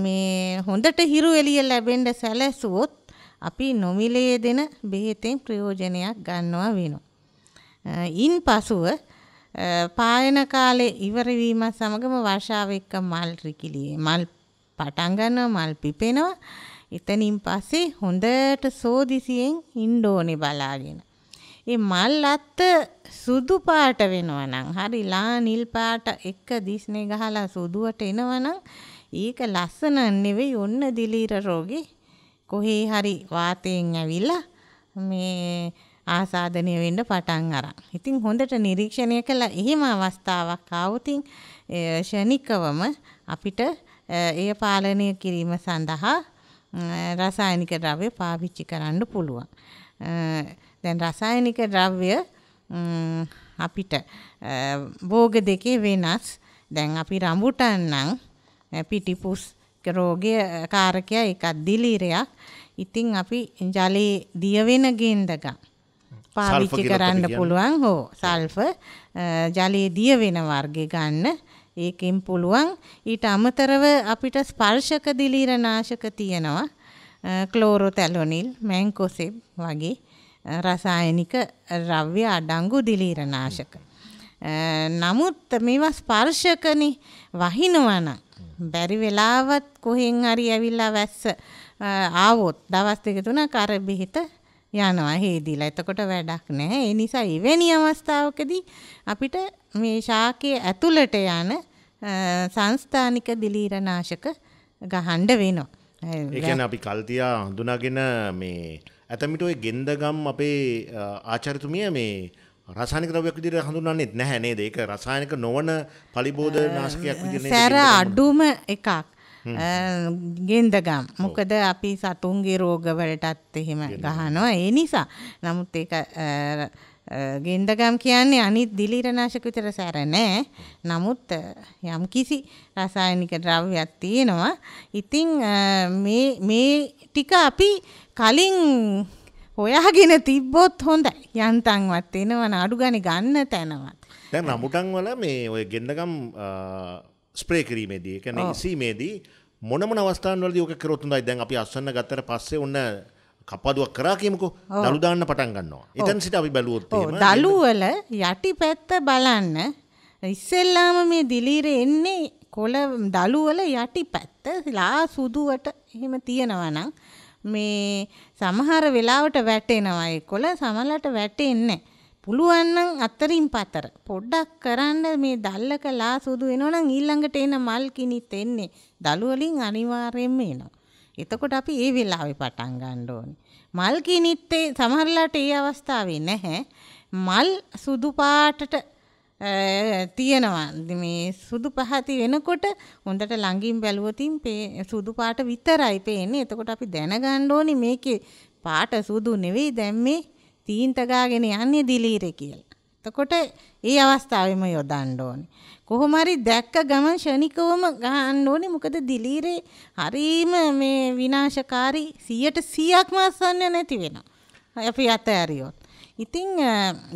මේ හොඳට හිරු එළිය ලැබෙන්න සැලැසුවොත් අපි නොමිලයේ දෙන බෙහෙතෙන් ප්‍රයෝජනයක් ගන්නවා වෙනවා. ඉන් පසුව පායන කාලේ ඉවරවීම සමගම වර්ෂාව එක්ක මල් රිකිලියේ මල් පටන් ගන්නවා මල් පිපෙනවා එතනින් පස්සේ හොඳට සෝදිසියෙන් ඉන්න ඕනේ බලාගෙන ඒ මල් අත්ත සුදු පාට වෙනවා නම් හරි ලා නිල් පාට එක දිස්නේ ගහලා සුදුවට එනවා නම් ඒක ලස්සන නෙවෙයි ඔන්න දිලීර රෝගේ කොහේ හරි වාතයෙන් ඇවිල්ලා මේ ආසාදනය වෙන්න පටන් අරන්. ඉතින් හොඳට නිරීක්ෂණය කළ එහෙම අවස්ථාවක් ආවොතින් ෂණිකවම අපිට එය පාලනය කිරීම සඳහා රසායනික ද්‍රව්‍ය පාවිච්චි කරන්න පුළුවන්. දැන් රසායනික ද්‍රව්‍ය අපිට භෝග දෙකේ වෙනස් දැන් අපි රඹුටන් නම් පිටිපුස් රෝගය කාරකය එකක් දිලීරයක්. ඉතින් අපි ජලයේ දිය වෙන ගෙන්දගම් පාවිච්චි කරන්න පුළුවන් හෝ සල්ෆ ජලයේ දිය වෙන වර්ගේ ගන්න ඒකෙන් පුළුවන් ඊට අමතරව අපිට ස්පර්ශක දිලීර නාශක තියෙනවා ක්ලෝරොතැලොනිල් මැන්කොසෙප් වගේ රසායනික ද්‍රව්‍ය අඩංගු දිලීර නාශක. නමුත් මේවා ස්පර්ශකනි වහිනවනම් බැරි වෙලාවත් කොහෙන් හරි ඇවිල්ලා වැස්ස ආවොත් දවස් දෙක තුනක් අර බෙහෙත යනවා හේදිලා. එතකොට වැඩක් නැහැ. ඒ නිසා එවැනි අවස්ථාවකදී අපිට මේ ශාකයේ ඇතුළට යන සංස්ථානික දිලීරනාශක ගහන්න වෙනවා. ඒ කියන්නේ අපි කල්තියා හඳුනාගෙන මේ ඇතමිට ඔය ගෙන්දගම් අපේ ආචාර්යතුමිය මේ රසායනික ද්‍රව්‍යයක් විදිහට හඳුන්වන්නේ නැහැ නේද? ඒක රසායනික නොවන පලිබෝධ නාශකයක් විදිහට සැර අඩුම එකක්. ගෙන්දගම් මොකද අපි සතුන්ගේ රෝගවලටත් එහෙම ගහනවා ඒ නිසා නමුත් ඒක ගෙන්දගම් කියන්නේ අනිත් දිලිරනාශක විතර සැර නෑ නමුත් යම් කිසි රසායනික ද්‍රව්‍යයක් තියෙනවා ඉතින් මේ මේ ටික අපි කලින් හොයාගෙන තිබ්බොත් හොඳයි යන්තන්වත් එනවන අඩු ගනි ගන්න තැනවත් දැන් රමුටන් වල මේ ඔය ගෙන්දගම් ස්ප්‍රේ කිරීමේදී එකන සීමේදී මොනම අවස්ථාන්වලදී ඕක කරොත් හොඳයි. දැන් අපි අස්වන්න ගත්තට පස්සේ ඔන්න කපදුවක් කරා කියමුකෝ. දලු දාන්න පටන් ගන්නවා. එතන සිට අපි බැලුවොත් එහෙම. දලු වල යටිපැත්ත බලන්න ඉස්සෙල්ලාම මේ දිලීර එන්නේ කොළ දලු වල යටිපැත්ත ලා සුදුවට එහෙම තියෙනවා නම් මේ සමහර වෙලාවට වැටෙනවා ඒ කොළ සමලට වැටෙන්නේ නැහැ. පුළුවන්නම් අතරින් පතර. පොඩ්ඩක් කරන්න මේ දල්ලක ලා සුදු වෙනවනම් ඊළඟට එන මල් කිනිත් එන්නේ. දළු වලින් අනිවාර්යයෙන්ම එනවා. එතකොට අපි ඒ වෙලාවේ පටන් ගන්න ඕනේ. මල් කිනිත් සමහරලාට ඒ අවස්ථාවේ නැහැ. මල් සුදු පාටට තියෙනවා. මේ සුදු පහති වෙනකොට හොඳට ළඟින් බැලුවොතින් සුදු පාට විතරයි පේන්නේ. එතකොට අපි දැනගන්න ඕනේ මේකේ පාට සුදු නෙවෙයි දැන් මේ තීන්ත ගාගෙන යන්නේ දිලීරේ කියලා. එතකොට ඒ අවස්ථාවෙම යොදන්න ඕනේ. කොහොම හරි දැක්ක ගමන් ෂණිකවම ගහන්න ඕනේ. මොකද දිලීරේ හරීම මේ විනාශකාරී 100%ක්ම අසන්න නැති වෙනවා. අපි අතහැරියොත්. ඉතින්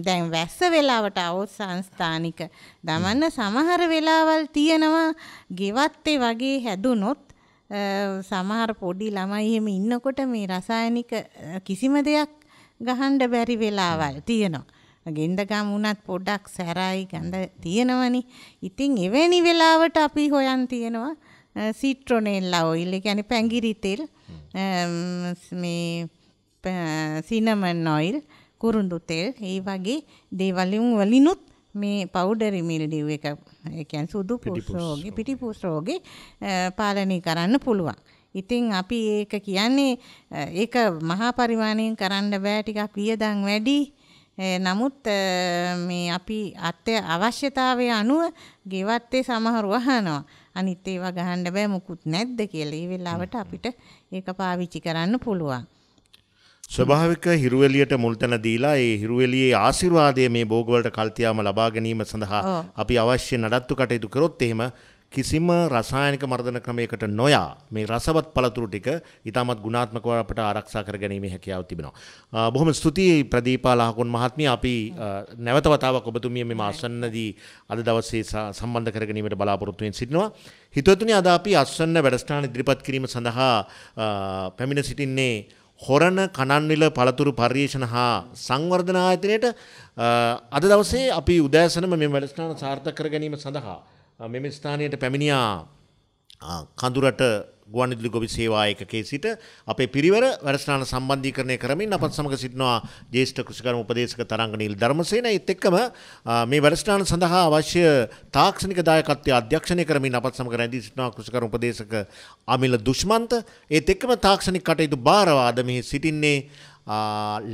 දැන් වැස්ස වෙලාවට අවුත් සංස්ථානික දමන්න සමහර වෙලාවල් තියෙනවා ගෙවත්තේ වගේ හැදුනොත් සමහර පොඩි ළමයි එහෙම ඉන්නකොට මේ රසායනික කිසිම දෙයක් ගහන්න බැරි වෙලාවල් තියෙනවා. ගෙන්දගම් වුණත් පොඩ්ඩක් සැරයි ගඳ තියෙනවනේ. ඉතින් එවැනි වෙලාවට අපි හොයන් තියෙනවා සිට්‍රොනෙල්ලා ඔයිල්. ඒ කියන්නේ පැංගිරි තෙල් මේ සිනමන් ඔයිල්, කුරුඳු තෙල්, ඒ වගේ දේවල් වලිනුත් මේ පවුඩරි මිල්ඩිව් එක ඒ කියන්නේ සුදු පුස් රෝගේ පිටිපුස් රෝගේ පාලනය කරන්න පුළුවන්. ඉතින් අපි ඒක කියන්නේ ඒක මහා පරිමාණයෙන් කරන්න බෑ ටිකක් වියදම් වැඩි. නමුත් මේ අපි අත්‍ය අවශ්‍යතාවය අනුව ගෙවත්තේ සමහර වහනවා. අනිත් ඒවා ගහන්න බෑ මුකුත් නැද්ද කියලා. ඒ වෙලාවට අපිට ඒක පාවිච්චි කරන්න පුළුවන්. ස්වභාවික හිරුවෙලියට මුල්තැන දීලා ඒ හිරුවෙලියේ ආශිර්වාදය මේ භෝගවලට කල්තියාම ලබා ගැනීම සඳහා අපි අවශ්‍ය නඩත්තු කටයුතු කරොත් එහෙම කිසිම රසායනික මර්ධන ක්‍රමයකට නොයා මේ රසවත් පළතුරු ටික ඉතාමත් ගුණාත්මකව අපට ආරක්ෂා කර ගැනීමේ හැකියාව තිබෙනවා. බොහොම ස්තුතියි ප්‍රදීපා ලහකුන් මහත්මිය අපි නැවත වතාවක් ඔබතුමිය මේ ආසන්නදී අද දවසේ සම්බන්ධ කර ගැනීමට බලාපොරොත්තු වෙමින් සිටිනවා. හිතවතුනි අද අපි ආසන්න වැඩසටහන ඉදිරිපත් කිරීම සඳහා පැමිණ සිටින්නේ හොරණ කණන්විල පළතුරු පර්යේෂණ හා සංවර්ධන ආයතනයට අද දවසේ අපි උදෑසනම මේ වැඩසටහන සාර්ථක කර ගැනීම සඳහා මෙම ස්ථානයට පැමිණියා කඳුරට ගුවන්විදුලි ගොවි සේවා ඒකකයේ සිට අපේ පිරිවර වැඩසටහන සම්බන්ධීකරණය කරමින් අපත් සමග සිටිනවා ජ්‍යෙෂ්ඨ කෘෂිකර්ම උපදේශක තරංග නිල් ධර්මසේන ඒත් එක්කම මේ වැඩසටහන සඳහා අවශ්‍ය තාක්ෂණික දායකත්වය අධ්‍යක්ෂණය කරමින් අපත් සමග රැඳී සිටිනවා කෘෂිකර්ම උපදේශක අමිල දුෂ්මන්ත ඒත් එක්කම තාක්ෂණික කටයුතු භාරවාද මෙහි සිටින්නේ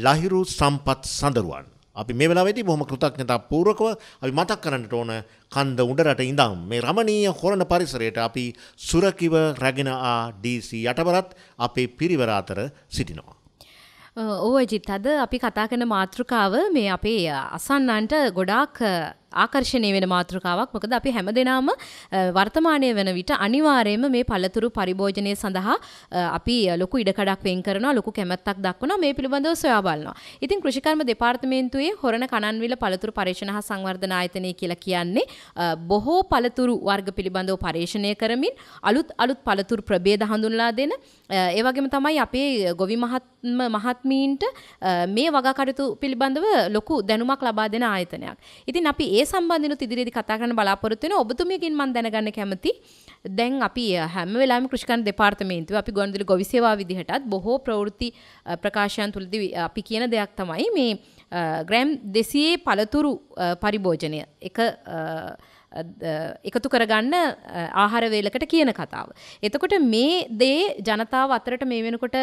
ලහිරු සම්පත් සඳරුවන් අපි මේ වෙලාවෙදී බොහොම කෘතඥතා පූර්වකව අපි මතක් කරන්නට ඕන කන්ද උඩරට ඉඳන් මේ රමණීය හොරණ පරිසරයට අපි සුරකිව රැගෙන ආ DC යටවරත් අපේ පිරිවර අතර සිටිනවා. ඕජිත් අද අපි කතා කරන මාතෘකාව මේ අපේ අසන්නන්ට ගොඩාක් ආකර්ශණය වෙන මාතෘකාවක් මොකද අපි හැම දෙනාම වර්තමානය වන විට අනිවාරයම මේ පළතුරු පරිභෝජනය සඳහා අපි ලොකු ඉඩකඩක් වෙන් කරනවා ලොකු කැමැත්තක් දක්වනවා මේ පිළිබඳව සොයා බලනවා. ඉතින් කෘෂිකර්ම දෙපාර්තමේන්තුවේ හොරණ කණන්විල පළතුරු පරීක්ෂණ හා සංවර්ධන ආයතනය කියලා කියන්නේ බොහෝ පළතුරු වර්ග පිළිබඳව පරීක්ෂණය කරමින් අලුත් අලුත් පළතුරු ප්‍රභේද හඳුන්ලා දෙන ඒවගේම තමයි අපේ ගොවි මහත්ම මහත්මීන්ට මේ වගකටයුතු පිළිබඳව ලොකු දැනුමක් ලබා දෙන ආයතනයක්. ඉතින් අපි ඒ සම්බන්ධනොත් ඉදිරියේදී කතා කරන්න බලාපොරොත්තු වෙන ඔබතුමියකින් මම දැනගන්න කැමති දැන් අපි හැම වෙලාවෙම කෘෂිකර්ම දෙපාර්තමේන්තුව අපි ගොනුදෙනු ගොවි සේවා විදිහටත් බොහෝ ප්‍රවෘත්ති ප්‍රකාශයන් තුලදී අපි කියන දෙයක් තමයි මේ ග්‍රෑම් 200 පළතුරු පරිභෝජනය. එක එකතු කරගන්න ආහාරවේලකට කියන කතාව. එතකොට මේ දේ ජනතාව අතරට මේ වෙනකොට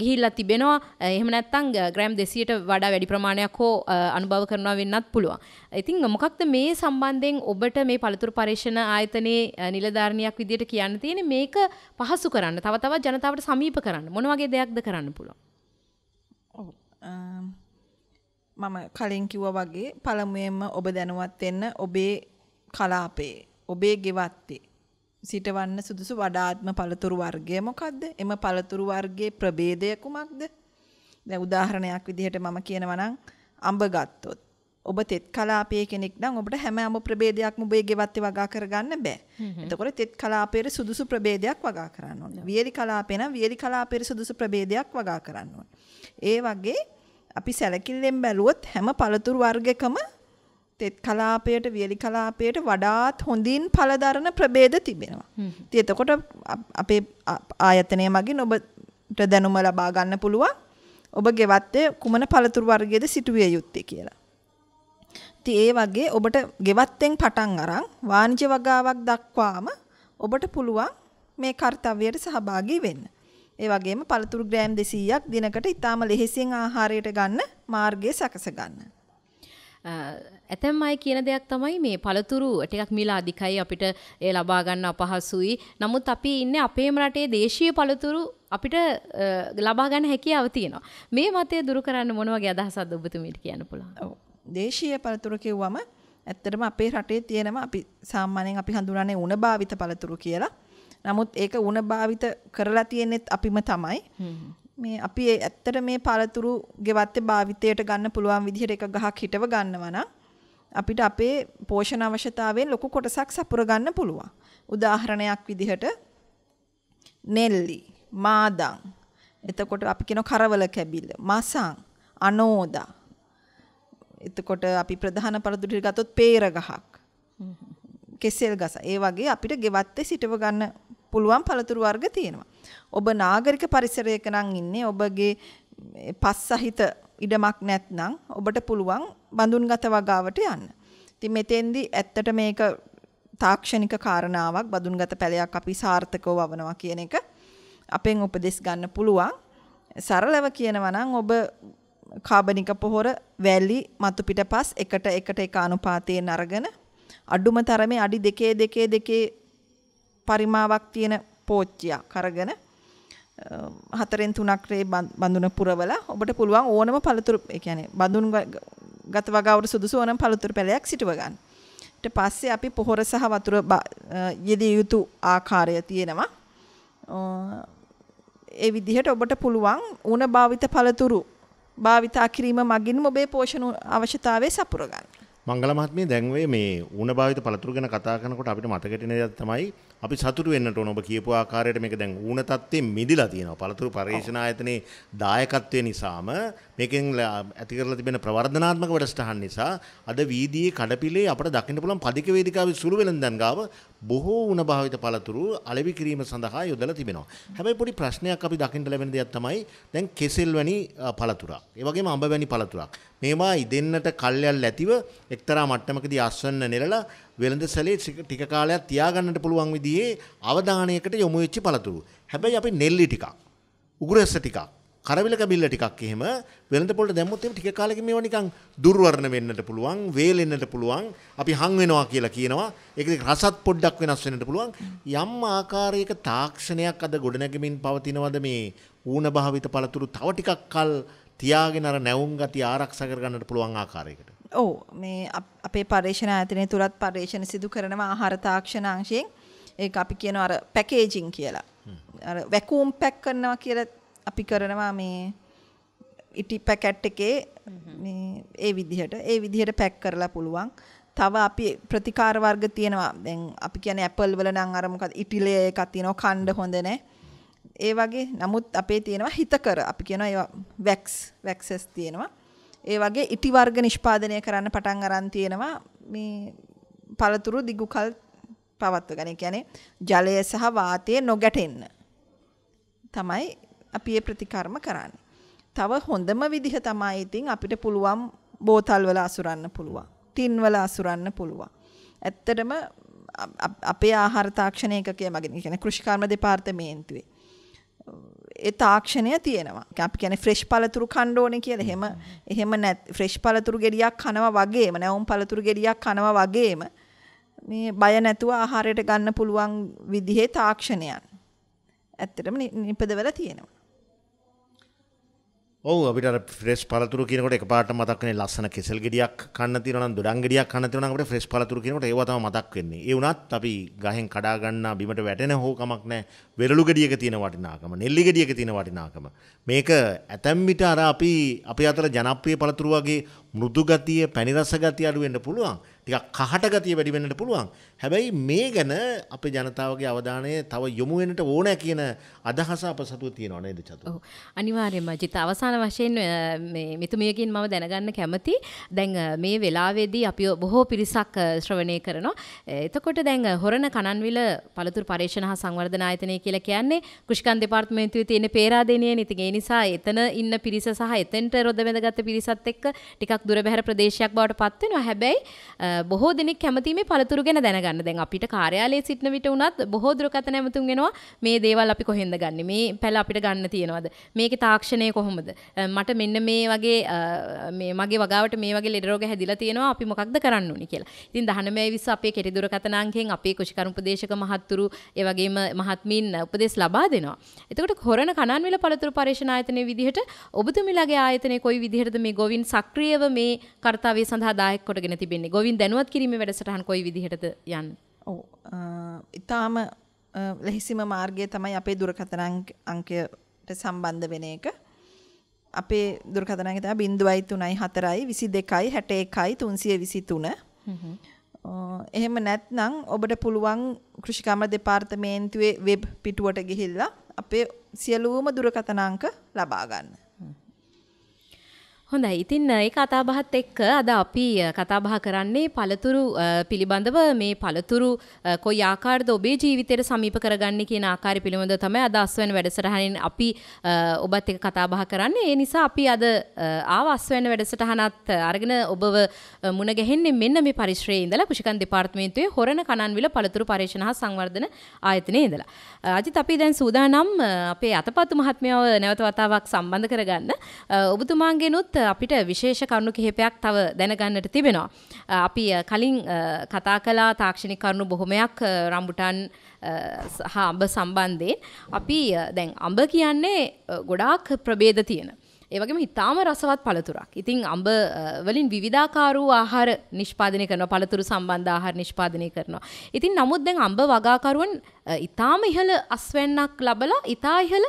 ගිහිල්ලා තිබෙනවා එහෙම නැත්තම් ග්‍රෑම් 200ට වඩා වැඩි ප්‍රමාණයක් හෝ අනුභව කරනවා වෙන්නත් පුළුවන්. ඉතින් මොකක්ද මේ සම්බන්ධයෙන් ඔබට මේ පළතුරු පරීක්ෂණ ආයතනයේ නිලධාරිනියක් විදියට කියන්න තියෙන්නේ මේක පහසු කරන්න තව තවත් ජනතාවට සමීප කරන්න මොන වගේ දෙයක්ද කරන්න පුළුවන්? ඔව් මම කලින් කිව්වා වගේ පළමුවෙන්ම ඔබ දැනුවත් වෙන්න ඔබේ කලාපයේ ඔබේ ගෙවත්තේ සිටවන්න සුදුසු වඩාත්ම පළතුරු වර්ගය මොකක්ද? එම පළතුරු වර්ගයේ ප්‍රභේදය කුමක්ද? දැන් උදාහරණයක් විදිහට මම කියනවා නම් අඹ ගත්තොත් ඔබ තෙත් කලාපයේ කෙනෙක් නම් ඔබට හැම අඹ ප්‍රභේදයක්ම ඔබේ ගෙවත්තේ වගා කරගන්න බෑ. එතකොට තෙත් කලාපයේ සුදුසු ප්‍රභේදයක් වගා කරන්න ඕනේ. වියලි කලාපේ නම් වියලි කලාපයේ සුදුසු ප්‍රභේදයක් වගා කරන්න ඕනේ. ඒ වගේ අපි සැලකිල්ලෙන් බැලුවොත් හැම පළතුරු වර්ගයකම තෙත් කලාපයට වියලි කලාපයට වඩාත් හොඳින් පලදරන ප්‍රබේද තිබෙනවා. ති එතකොට අපේ ආයතනය මගින් ඔබට දැනුම ලබා ගන්න පුළුවන් ඔබ ගෙවත්තේ කුමන පළතුරු වර්ගයේද සිටුවිය යුත්තේ කියලා. ති ඒ වගේ ඔබට ගෙවත්තෙන් පටන් අරන් වාණිජ වගාවක් දක්වාම ඔබට පුළුවන් මේ කාර්යයට සහභාගී වෙන්න. ඒ වගේම පළතුරු ග්‍රෑම් 200ක් දිනකට ඊටාම ලෙහෙසියෙන් ආහාරයට ගන්න මාර්ගය සකස ගන්න. ඇතැම් අය කියන දෙයක් තමයි මේ පළතුරු ටිකක් මිල අධිකයි අපිට ඒ ලබා ගන්න අපහසුයි. නමුත් අපි ඉන්නේ අපේම රටේ දේශීය පළතුරු අපිට ලබා ගන්න හැකියාව තියෙනවා. මේ මතය දුරු කරන්න මොන වගේ අදහසක්ද ඔබතුමීට කියන්න පුළුවන්? ඔව්. දේශීය පළතුරු කිව්වම ඇත්තටම අපේ රටේ තියෙනවා අපි සාමාන්‍යයෙන් අපි හඳුනන්නේ උණ භාවිත පළතුරු කියලා. නමුත් ඒක උණ භාවිත කරලා තියෙනෙත් අපිම තමයි. මේ අපි ඇත්තට මේ පළතුරු ගෙවත්තේ භාවිතයට ගන්න පුළුවන් විදිහට එක ගහක් හිටව ගන්නවා නම් අපිට අපේ පෝෂණ අවශ්‍යතාවයෙන් ලොකු කොටසක් සපුර ගන්න පුළුවන්. උදාහරණයක් විදිහට නෙල්ලි, මාදන්, එතකොට අපි කියන කරවල කැබිල්ල, මසන්, අනෝදා. එතකොට අපි ප්‍රධාන පළතුරු ගත්තොත් peer ගහක්. කෙසෙල් ගස. ඒ වගේ අපිට ගෙවත්තේ සිටව ගන්න පුළුවන් පළතුරු වර්ග තියෙනවා. ඔබ නාගරික පරිසරයක නම් ඉන්නේ ඔබගේ පස්සහිත ඉඩමක් නැත්නම් ඔබට පුළුවන් බඳුන්ගත වගාවට යන්න. ඉතින් මෙතෙන්දි ඇත්තට මේක තාක්ෂණික කාරණාවක් බඳුන්ගත පැලයක් අපි සාර්ථකව වවනවා කියන එක අපෙන් උපදෙස් ගන්න පුළුවන්. සරලව කියනවා නම් ඔබ කාබනික පොහොර වැලි මතු පිටපස් එකට එකට එක අනුපාතයෙන් අරගෙන අඩුම තරමේ අඩි දෙකේ දෙකේ දෙකේ පරිමාවක් තියෙන පෝච්චියක් අරගෙන හතරෙන් තුනක් රේ බඳුන පුරවල ඔබට පුළුවන් ඕනම පළතුරු ඒ කියන්නේ බඳුන් ගත වගාවට සුදුසු ඕනම පළතුරු පැලයක් සිටව ගන්න. ඊට පස්සේ අපි පොහොර සහ වතුර යෙදිය යුතු ආකාරය තියෙනවා. ඒ විදිහට ඔබට පුළුවන් උණ භාවිත පළතුරු භාවිතා කිරීම මගින්ම ඔබේ පෝෂණ අවශ්‍යතාවය සපුර ගන්න. මංගල මහත්මිය දැන් ඔය මේ ඌණ භාවිත පළතුරු ගැන කතා කරනකොට අපිට මතකෙට එන දේ තමයි අපි සතුටු වෙන්නට ඕන ඔබ කියපු ආකාරයට මේක දැන් ඌණ තත්ත්වෙ මිදිලා තියෙනවා. පළතුරු පරීක්ෂණ ආයතනයේ දායකත්වය නිසාම මේකෙන් ඇති කරලා තිබෙන ප්‍රවර්ධනාත්මක වැඩසටහන් නිසා අද වීදියේ කඩපිලේ අපට දකින්න පුළුවන් පදික වේදිකාවේ සුළු වෙළඳන් ගාව බොහෝ වුණ භාවිත පළතුරු අලෙවි කිරීම සඳහා යොදලා තිබෙනවා. හැබැයි පොඩි ප්‍රශ්නයක් අපි දකින්න ලැබෙන දෙයක් තමයි දැන් කෙසෙල් වැනි පළතුරක්. ඒ වගේම අඹ වැනි පළතුරක්. මේවා ඉදෙන්නට කල්යල් ඇතිව එක්තරා මට්ටමකදී අස්වන්න නෙලලා වෙළඳ සැලේ ටික කාලයක් තියාගන්නට පුළුවන් විදිහේ අවධානයකට යොමු වෙච්ච පළතුරු. හැබැයි අපි නෙල්ලි ටිකක්, උගුරැස ටිකක් කරවිල කැබිල්ල ටිකක් එහෙම වෙළඳ පොළට දැම්මොත් එහෙම ටික කාලෙකින් මේවා නිකන් දුර්වර්ණ වෙන්නට පුළුවන්, වේලෙන්නට පුළුවන්, අපි හම් වෙනවා කියලා කියනවා. ඒකේ රසත් පොඩ්ඩක් වෙනස් වෙන්නට පුළුවන්. යම් ආකාරයක තාක්ෂණයක් අද ගොඩනැගෙමින් පවතිනවද මේ ඌණ භාවිත පළතුරු තව ටිකක් කල් තියාගෙන අර නැවුම් ගති ආරක්ෂා කරගන්නට පුළුවන් ආකාරයකට. ඔව් මේ අපේ පර්යේෂණ ආයතනය තුලත් පර්යේෂණ සිදු කරන ආහාර තාක්ෂණ අංශයෙන් ඒක අපි කියන අර පැකේජින් කියලා. අර වැකූම් පැක් කරනවා කියලා අපි කරනවා මේ ඉටි පැකැට් එකේ ඒ විදිහට ඒ විදිහට පැක් කරලා පුළුවන් තව අපි ප්‍රතිකාර වර්ග තියෙනවා දැන් අපි කියන්නේ ඇපල් වල නම් අර මොකද ඉටිලය එකක් තියෙනවා කණ්ඩ හොඳ නැහැ ඒ වගේ නමුත් අපේ තියෙනවා හිතකර අපි කියනවා ඒවා වැක්ස් වැක්සස් තියෙනවා ඒ වගේ ඉටි වර්ග නිෂ්පාදනය කරන්න පටන් අරන් තියෙනවා මේ පළතුරු දිගු කල් පවත්වගෙන ඒ කියන්නේ ජලය සහ වාතය නොගැටෙන්න තමයි අපි ඒ ප්‍රතිකර්ම කරන්නේ. තව හොඳම විදිහ තමයි ඉතින් අපිට පුළුවන් බෝතල් වල අසුරන්න පුළුවන්. ටින් වල අසුරන්න පුළුවන්. ඇත්තටම අපේ ආහාර තාක්ෂණය එකකේ මගින් කියන්නේ කෘෂිකර්ම දෙපාර්තමේන්තුවේ ඒ තාක්ෂණය තියෙනවා. අපි කියන්නේ ෆ්‍රෙෂ් පළතුරු කන්න ඕනේ කියලා. එහෙම එහෙම නැත් ෆ්‍රෙෂ් පළතුරු ගෙඩියක් කනවා වගේම නැවුම් පළතුරු ගෙඩියක් කනවා වගේම මේ බය නැතුව ආහාරයට ගන්න පුළුවන් විදිහේ තාක්ෂණයන් ඇත්තටම නිපදවලා තියෙනවා. ඔව අපිට ෆ්‍රෙස් පලතුර කියනකට පාට මතක්න ලස්සන කෙසල් ගෙඩියක් කන්න තිරන දුඩන්ගෙඩියක් කන්නතිරනකට ෆ්‍රෙස් පලතුර කියනට ඒවතම මතක් වෙන්නේ ඒවුනත් අපි ගහෙන් කඩාගන්න බිමට වැටෙන හෝකමක් නෑ වෙරලු ගෙඩියක තියෙන වටිනාකම නෙල්ලි ගෙඩියක තියෙන වටිනාකම මේක ඇතැම්මිට අර අපි අපි අතර ජනප්‍රිය පළතුරු වගේ මෘදුගතිය පැනිරස ගතිය අඩුවෙන්ට පුළුවන් ටිකක් කහට ගතිය වැඩි වෙන්නට පුළුවන්. හැබැයි මේ ගැන අපේ ජනතාවගේ අවධානය තව යොමු වෙන්නට ඕන කියන අදහස අප සතුව තියෙනවා නේද චතු. ඔව්. අනිවාර්යයෙන්ම ජිත අවසාන වශයෙන් මේ මෙතුමියකින් මම දැනගන්න කැමති. දැන් මේ වෙලාවේදී අපි බොහෝ පිරිසක් ශ්‍රවණය කරනවා. එතකොට දැන් හොරණ කනන්විල පළතුරු පරීක්ෂණ හා සංවර්ධන ආයතනය කියලා කියන්නේ කෘෂිකන් දෙපාර්තමේන්තුවේ තියෙන පේරාදෙනියනේ. ඉතින් ඒ නිසා එතන ඉන්න පිරිස සහ එතෙන්ට රොද වැඳගත් පිරිසත් එක්ක ටිකක් දුර බැහැර ප්‍රදේශයක් බවට පත් වෙනවා. හැබැයි බොහෝ දෙනෙක් කැමති මේ පළතුරු ගැන දැනගන්න දැන් අපිට කාර්යාලයේ සිටන විට උනත් බොහෝ දුරකථන ඇමතුම් එනවා මේ දේවල් අපි කොහෙන්ද ගන්න මේ පැල අපිට ගන්න තියෙනවද මේකේ තාක්ෂණය කොහොමද මට මෙන්න මේ වගේ මේ මගේ වගාවට මේ වගේ ලෙඩ රෝග හැදිලා තියෙනවා අපි මොකක්ද කරන්න ඕනි කියලා. ඉතින් 19 20 අපේ කෙටි දුරකථන අංකයෙන් අපේ කුෂිකර්ම ප්‍රදේශක මහත්තුරු ඒ වගේම මහත්මීන් උපදෙස් ලබා දෙනවා. එතකොට හොරණ කනන්විල පළතුරු පරීක්ෂණ ආයතනයේ විදිහට ඔබතුමිලාගේ ආයතනයේ කොයි විදිහටද මේ ගොවින් සක්‍රියව මේ කාර්යාවේ සඳහා දායක කොටගෙන තිබෙන්නේ? ගොවින් දැනුවත් කිරීමේ වැඩසටහන් කොයි විදිහටද යන්න ඔව් ඉතාම ලෙහිසිම මාර්ගය තමයි අපේ දුරකථන අංකයට සම්බන්ධ වෙන එක අපේ දුරකථන අංකය තමයි 0.3යි 4යි 22යි 61යි 323 එහෙම නැත්නම් ඔබට පුළුවන් කෘෂිකාමර දෙපාර්තමේන්තුවේ වෙබ් පිටුවට ගිහිල්ලා අපේ සියලුම දුරකථන අංක ලබා ගන්න. හොඳයි ඉතින් ඒ කතාබහත් එක්ක අද අපි කතාබහ කරන්නේ පළතුරු පිළිබඳව මේ පළතුරු කොයි ආකාරද ඔබේ ජීවිතයට සමීප කරගන්න කියන ආකාරය පිළිබඳව තමයි අද අස්වැන්න වැඩසටහනින් අපි ඔබත් එක්ක කතාබහ කරන්නේ ඒ නිසා අපි අද ආව අස්වැන්න වැඩසටහනත් අරගෙන ඔබව මුණ ගැහෙන්නේ මෙන්න මේ පරිශ්‍රයේ ඉඳලා කුෂිකන් දෙපාර්තමේන්තුවේ හොරණ කනන්විල පළතුරු පරීක්ෂණ හා සංවර්ධන ආයතනයේ ඉඳලා අජිත් අපි දැන් සූදානම් අපේ අතපතු මහත්මයව නැවත වතාවක් සම්බන්ධ කරගන්න ඔබතුමාගෙනුත් අදත් අපිට විශේෂ කරුණු කිහිපයක් තව දැනගන්නට තිබෙනවා. අපි කලින් කතා කලා තාක්ෂණි කරුණු බොහොමයක් රම්බුටන් සහ අඹ සම්බන්ධයෙන්. අපි දැන් අඹ කියන්නේ ගොඩාක් ප්‍රබේද තියෙන. ඒවගේම ඉතාම රසවත් පළතුරක්. ඉතින් අඹ වලින් විවිධාකාරූ ආහාර නිෂ්පාදනය කරනවා. පළතුරු සම්බන්ධ ආහාර නිෂ්පාදනය කරනවා. ඉතින් නමුත් දැන් අඹ වගාකරුවන් ඉතාම ඉහළ අස්වැන්නක් ලබලා ඉතා ඉහළ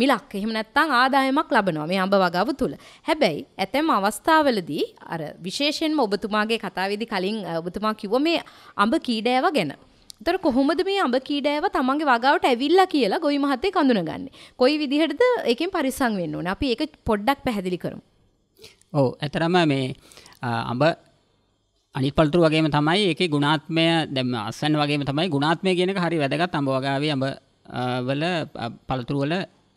මිලක් එහෙම නැත්නම් ආදායමක් ලබනවා මේ අඹ වගාව තුල. හැබැයි ඇතැම් අවස්ථාවලදී අර විශේෂයෙන්ම ඔබතුමාගේ කතාවේදී කලින් ඔබතුමා කිව්ව මේ අඹ කීඩෑව ගැන තොර කොහොමද මේ අඹ කීඩෑව තමන්ගේ වගාවට ඇවිල්ලා කියලා ගොවි මහත්තේ කඳුනගන්නේ. කොයි විදිහටද ඒකෙන් පරිස්සම් වෙන්න ඕනේ. අපි ඒක පොඩ්ඩක් පැහැදිලි කරමු. ඔව් ඇතරම මේ අඹ අනිත් පළතුරු වගේම තමයි ඒකේ ගුණාත්මය දැන් අස්සන්න වගේම තමයි ගුණාත්මය කියන එක හරි වැදගත් අඹ වගාවේ අඹ වල පළතුරුවල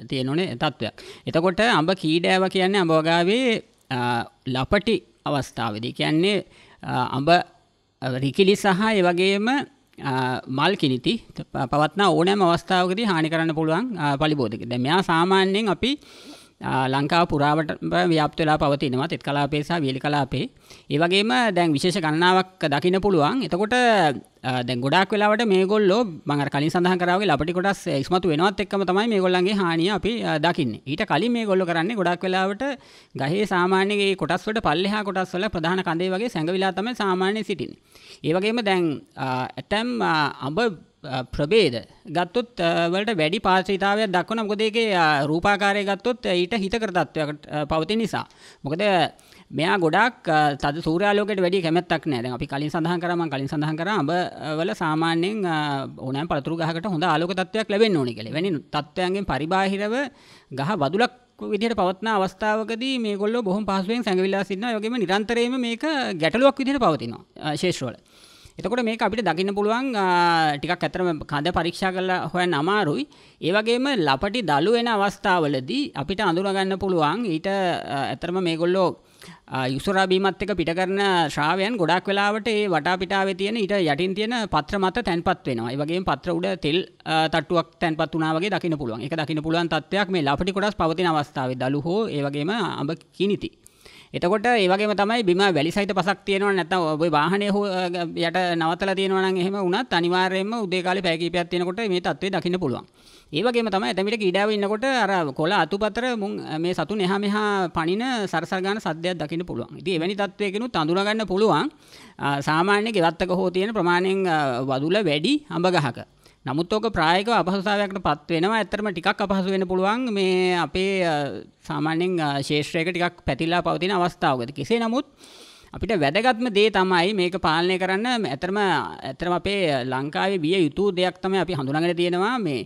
තියෙනනේ තත්ත්වයක්. එතකොට අඹ කීඩෑව කියන්නේ අඹවගාවේ ලපටි අවස්ථාවදී කියන්නේ අඹ රිකිලි සහ ඒ වගේම මල් කිනිති පවත්න ඕනෑම අවස්ථාවකදී හානි කරන්න පුළුවන් පලිබෝධක. දැන් මෙයා සාමාන්‍යයෙන් අපි ලංකාව පුරාවට ව්‍යාප්ත වෙලා පවතිනවා තෙත් කලාපේ සහ වියලි කලාපේ. ඒ වගේම දැන් විශේෂ ගණනාවක් දකින්න පුළුවන්. එතකොට දැන් ගොඩාක් වෙලාවට මේගොල්ලෝ මම අර කලින් සඳහන් කරා වගේ ලපටි කොටස් ඉස්මතු වෙනවත් එක්කම තමයි මේගොල්ලන්ගේ හානිය අපි දකින්නේ. ඊට කලින් මේගොල්ලෝ කරන්නේ ගොඩාක් වෙලාවට ගහේ සාමාන්‍ය ඒ කොටස් වලට පල්ලෙහා කොටස් වල ප්‍රධාන කඳේ වගේ සැඟවිලා තමයි සාමාන්‍ය සිටින්නේ. ඒ වගේම දැන් ඇතැම් අඹ ප්‍රබේද ගත්තොත් වලට වැඩි පාශ්‍රීතාවයක් දක්වන මොකද ඒකේ රූපාකාරය ගත්තොත් ඊට හිතකර තත්වයකට පවතින නිසා මොකද මෙයා ගොඩක් තද සූර්යාලෝකයට වැඩි කැමැත්තක් නෑ දැන් අපි කලින් සඳහන් කරා මම කලින් සඳහන් කරා අඹ වල සාමාන්‍යයෙන් ඕනෑම පළතුරු ගහකට හොඳ ආලෝක තත්වයක් ලැබෙන්න ඕනේ කියලා. එවැනි තත්වයන්ගෙන් පරිබාහිරව ගහ වදුලක් විදිහට පවත්න අවස්ථාවකදී මේගොල්ලෝ බොහොම පහසුවෙන් සැඟවිලා සිටිනවා. ඒ වගේම නිරන්තරයෙන්ම මේක ගැටලුවක් විදිහට පවතිනවා ශේෂ්ත්‍රවල. එතකොට මේක අපිට දකින්න පුළුවන් ටිකක් ඇතරම කඳ පරීක්ෂා කරලා හොයන්න අමාරුයි. ඒ වගේම ලපටි දළු එන අවස්ථාවලදී අපිට අඳුරගන්න පුළුවන් ඊට ඇතරම මේගොල්ලෝ යුසරා බීමත් එක පිට කරන ශ්‍රාවයන් ගොඩක් වෙලාවට ඒ වටා පිටාවේ තියෙන ඊට යටින් තියෙන පත්‍ර මත තැන්පත් වෙනවා. ඒ වගේම පත්‍ර උඩ තෙල් තට්ටුවක් තැන්පත් වුණා වගේ දකින්න පුළුවන්. ඒක දකින්න පුළුවන් තත්ත්වයක් මේ ලපටි කොටස් පවතින අවස්ථාවේ දලු හෝ ඒ වගේම අඹ කිනිති. එතකොට ඒ වගේම තමයි බිම වැලි සහිත පසක් තියෙනවා නැත්නම් ඔබේ වාහනේ යට නවත්තලා තියෙනවා නම් එහෙම වුණත් අනිවාර්යයෙන්ම උදේ කාලේ පැය කිහිපයක් තියෙනකොට මේ තත්ත්වය දකින්න පුළුවන්. ඒ වගේම තමයි ඇතමිට කීඩාව ඉන්නකොට අර කොළ අතුපතර මුන් මේ සතුන් එහා මෙහා පණින සරසර ගන්න සද්දයක් දකින්න පුළුවන්. ඉතින් එවැනි තත්ත්වයකිනුත් අඳුනා ගන්න පුළුවන් සාමාන්‍ය ගෙවත්තක හෝ තියෙන ප්‍රමාණයෙන් වදුල වැඩි අඹ ගහක. නමුත් ඕක ප්‍රායෝගිකව අපහසුතාවයකට පත් වෙනවා. ඇත්තටම ටිකක් අපහසු වෙන්න පුළුවන් මේ අපේ සාමාන්‍යයෙන් ශේෂ්ත්‍රයක ටිකක් පැතිලා පවතින අවස්ථාවකදී. කෙසේ නමුත් අපිට වැදගත්ම දේ තමයි මේක පාලනය කරන්න ඇතරම ඇතරම අපේ ලංකාවේ විය යුතු දෙයක් තමයි අපි හඳුනාගෙන තියෙනවා මේ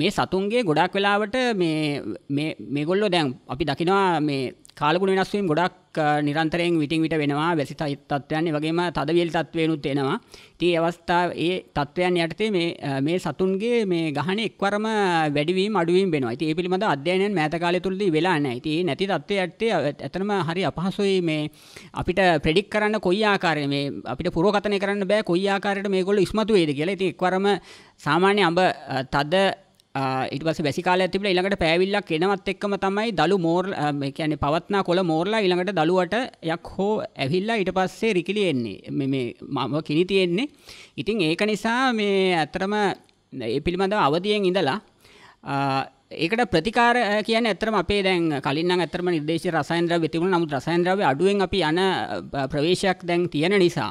මේ සතුන්ගේ ගොඩක් වෙලාවට මේ මේගොල්ලෝ දැන් අපි දකිනවා මේ කාලගුණ වෙනස් වීම ගොඩක් නිරන්තරයෙන් විටින් විට වෙනවා වැසි තත්ත්වයන් ඒ වගේම තදවිලි තත්ත්වයනුත් එනවා. ඉතින් ඒ අවස්ථාව ඒ තත්ත්වයන් යටතේ මේ මේ සතුන්ගේ මේ ගහන එක්වරම වැඩිවීම අඩුවීම වෙනවා. ඉතින් ඒ පිළිබඳ අධ්‍යයනයන් මෑත කාලය තුලදී වෙලා නැහැ. ඉතින් නැති තත්ත්වය යටතේ ඇත්තම හරි අපහසුයි මේ අපිට ප්‍රෙඩික් කරන්න කොයි ආකාරයෙන් මේ අපිට පුරෝකථනය කරන්න බෑ කොයි ආකාරයට මේගොල්ලෝ ඉස්මතු වෙයිද කියලා. ඉතින් එක්වරම සාමාන්‍ය අඹ තද ඉට පස වැසිකාල ඇතිබල ඉළඟට පැවිල්ලක් එනවත් එක්කම තමයි දළු මෝර් කියන පවත්නා කොළ මෝර්ලා ඉළඟට දළුවට යක් හෝ ඇවිල්ලා ඉට පස්සේ රිකිලි එන්නේ මම කිනි තියෙන්නේ ඉතිං ඒක නිසා මේ ඇතරම ඒ පිළිබඳව අවධියෙන් ඉඳලා ඒකට ප්‍රතිකාර කියන ඇතරම අපේ දැන් කලින් නම් ඇතරම නිර්දේශ රසායන ද්‍රව්‍ය තිබුණා නමුත් රසායන ද්‍රව්‍ය අඩුවෙන් අපි යන ප්‍රවේශයක් දැන් තියෙන නිසා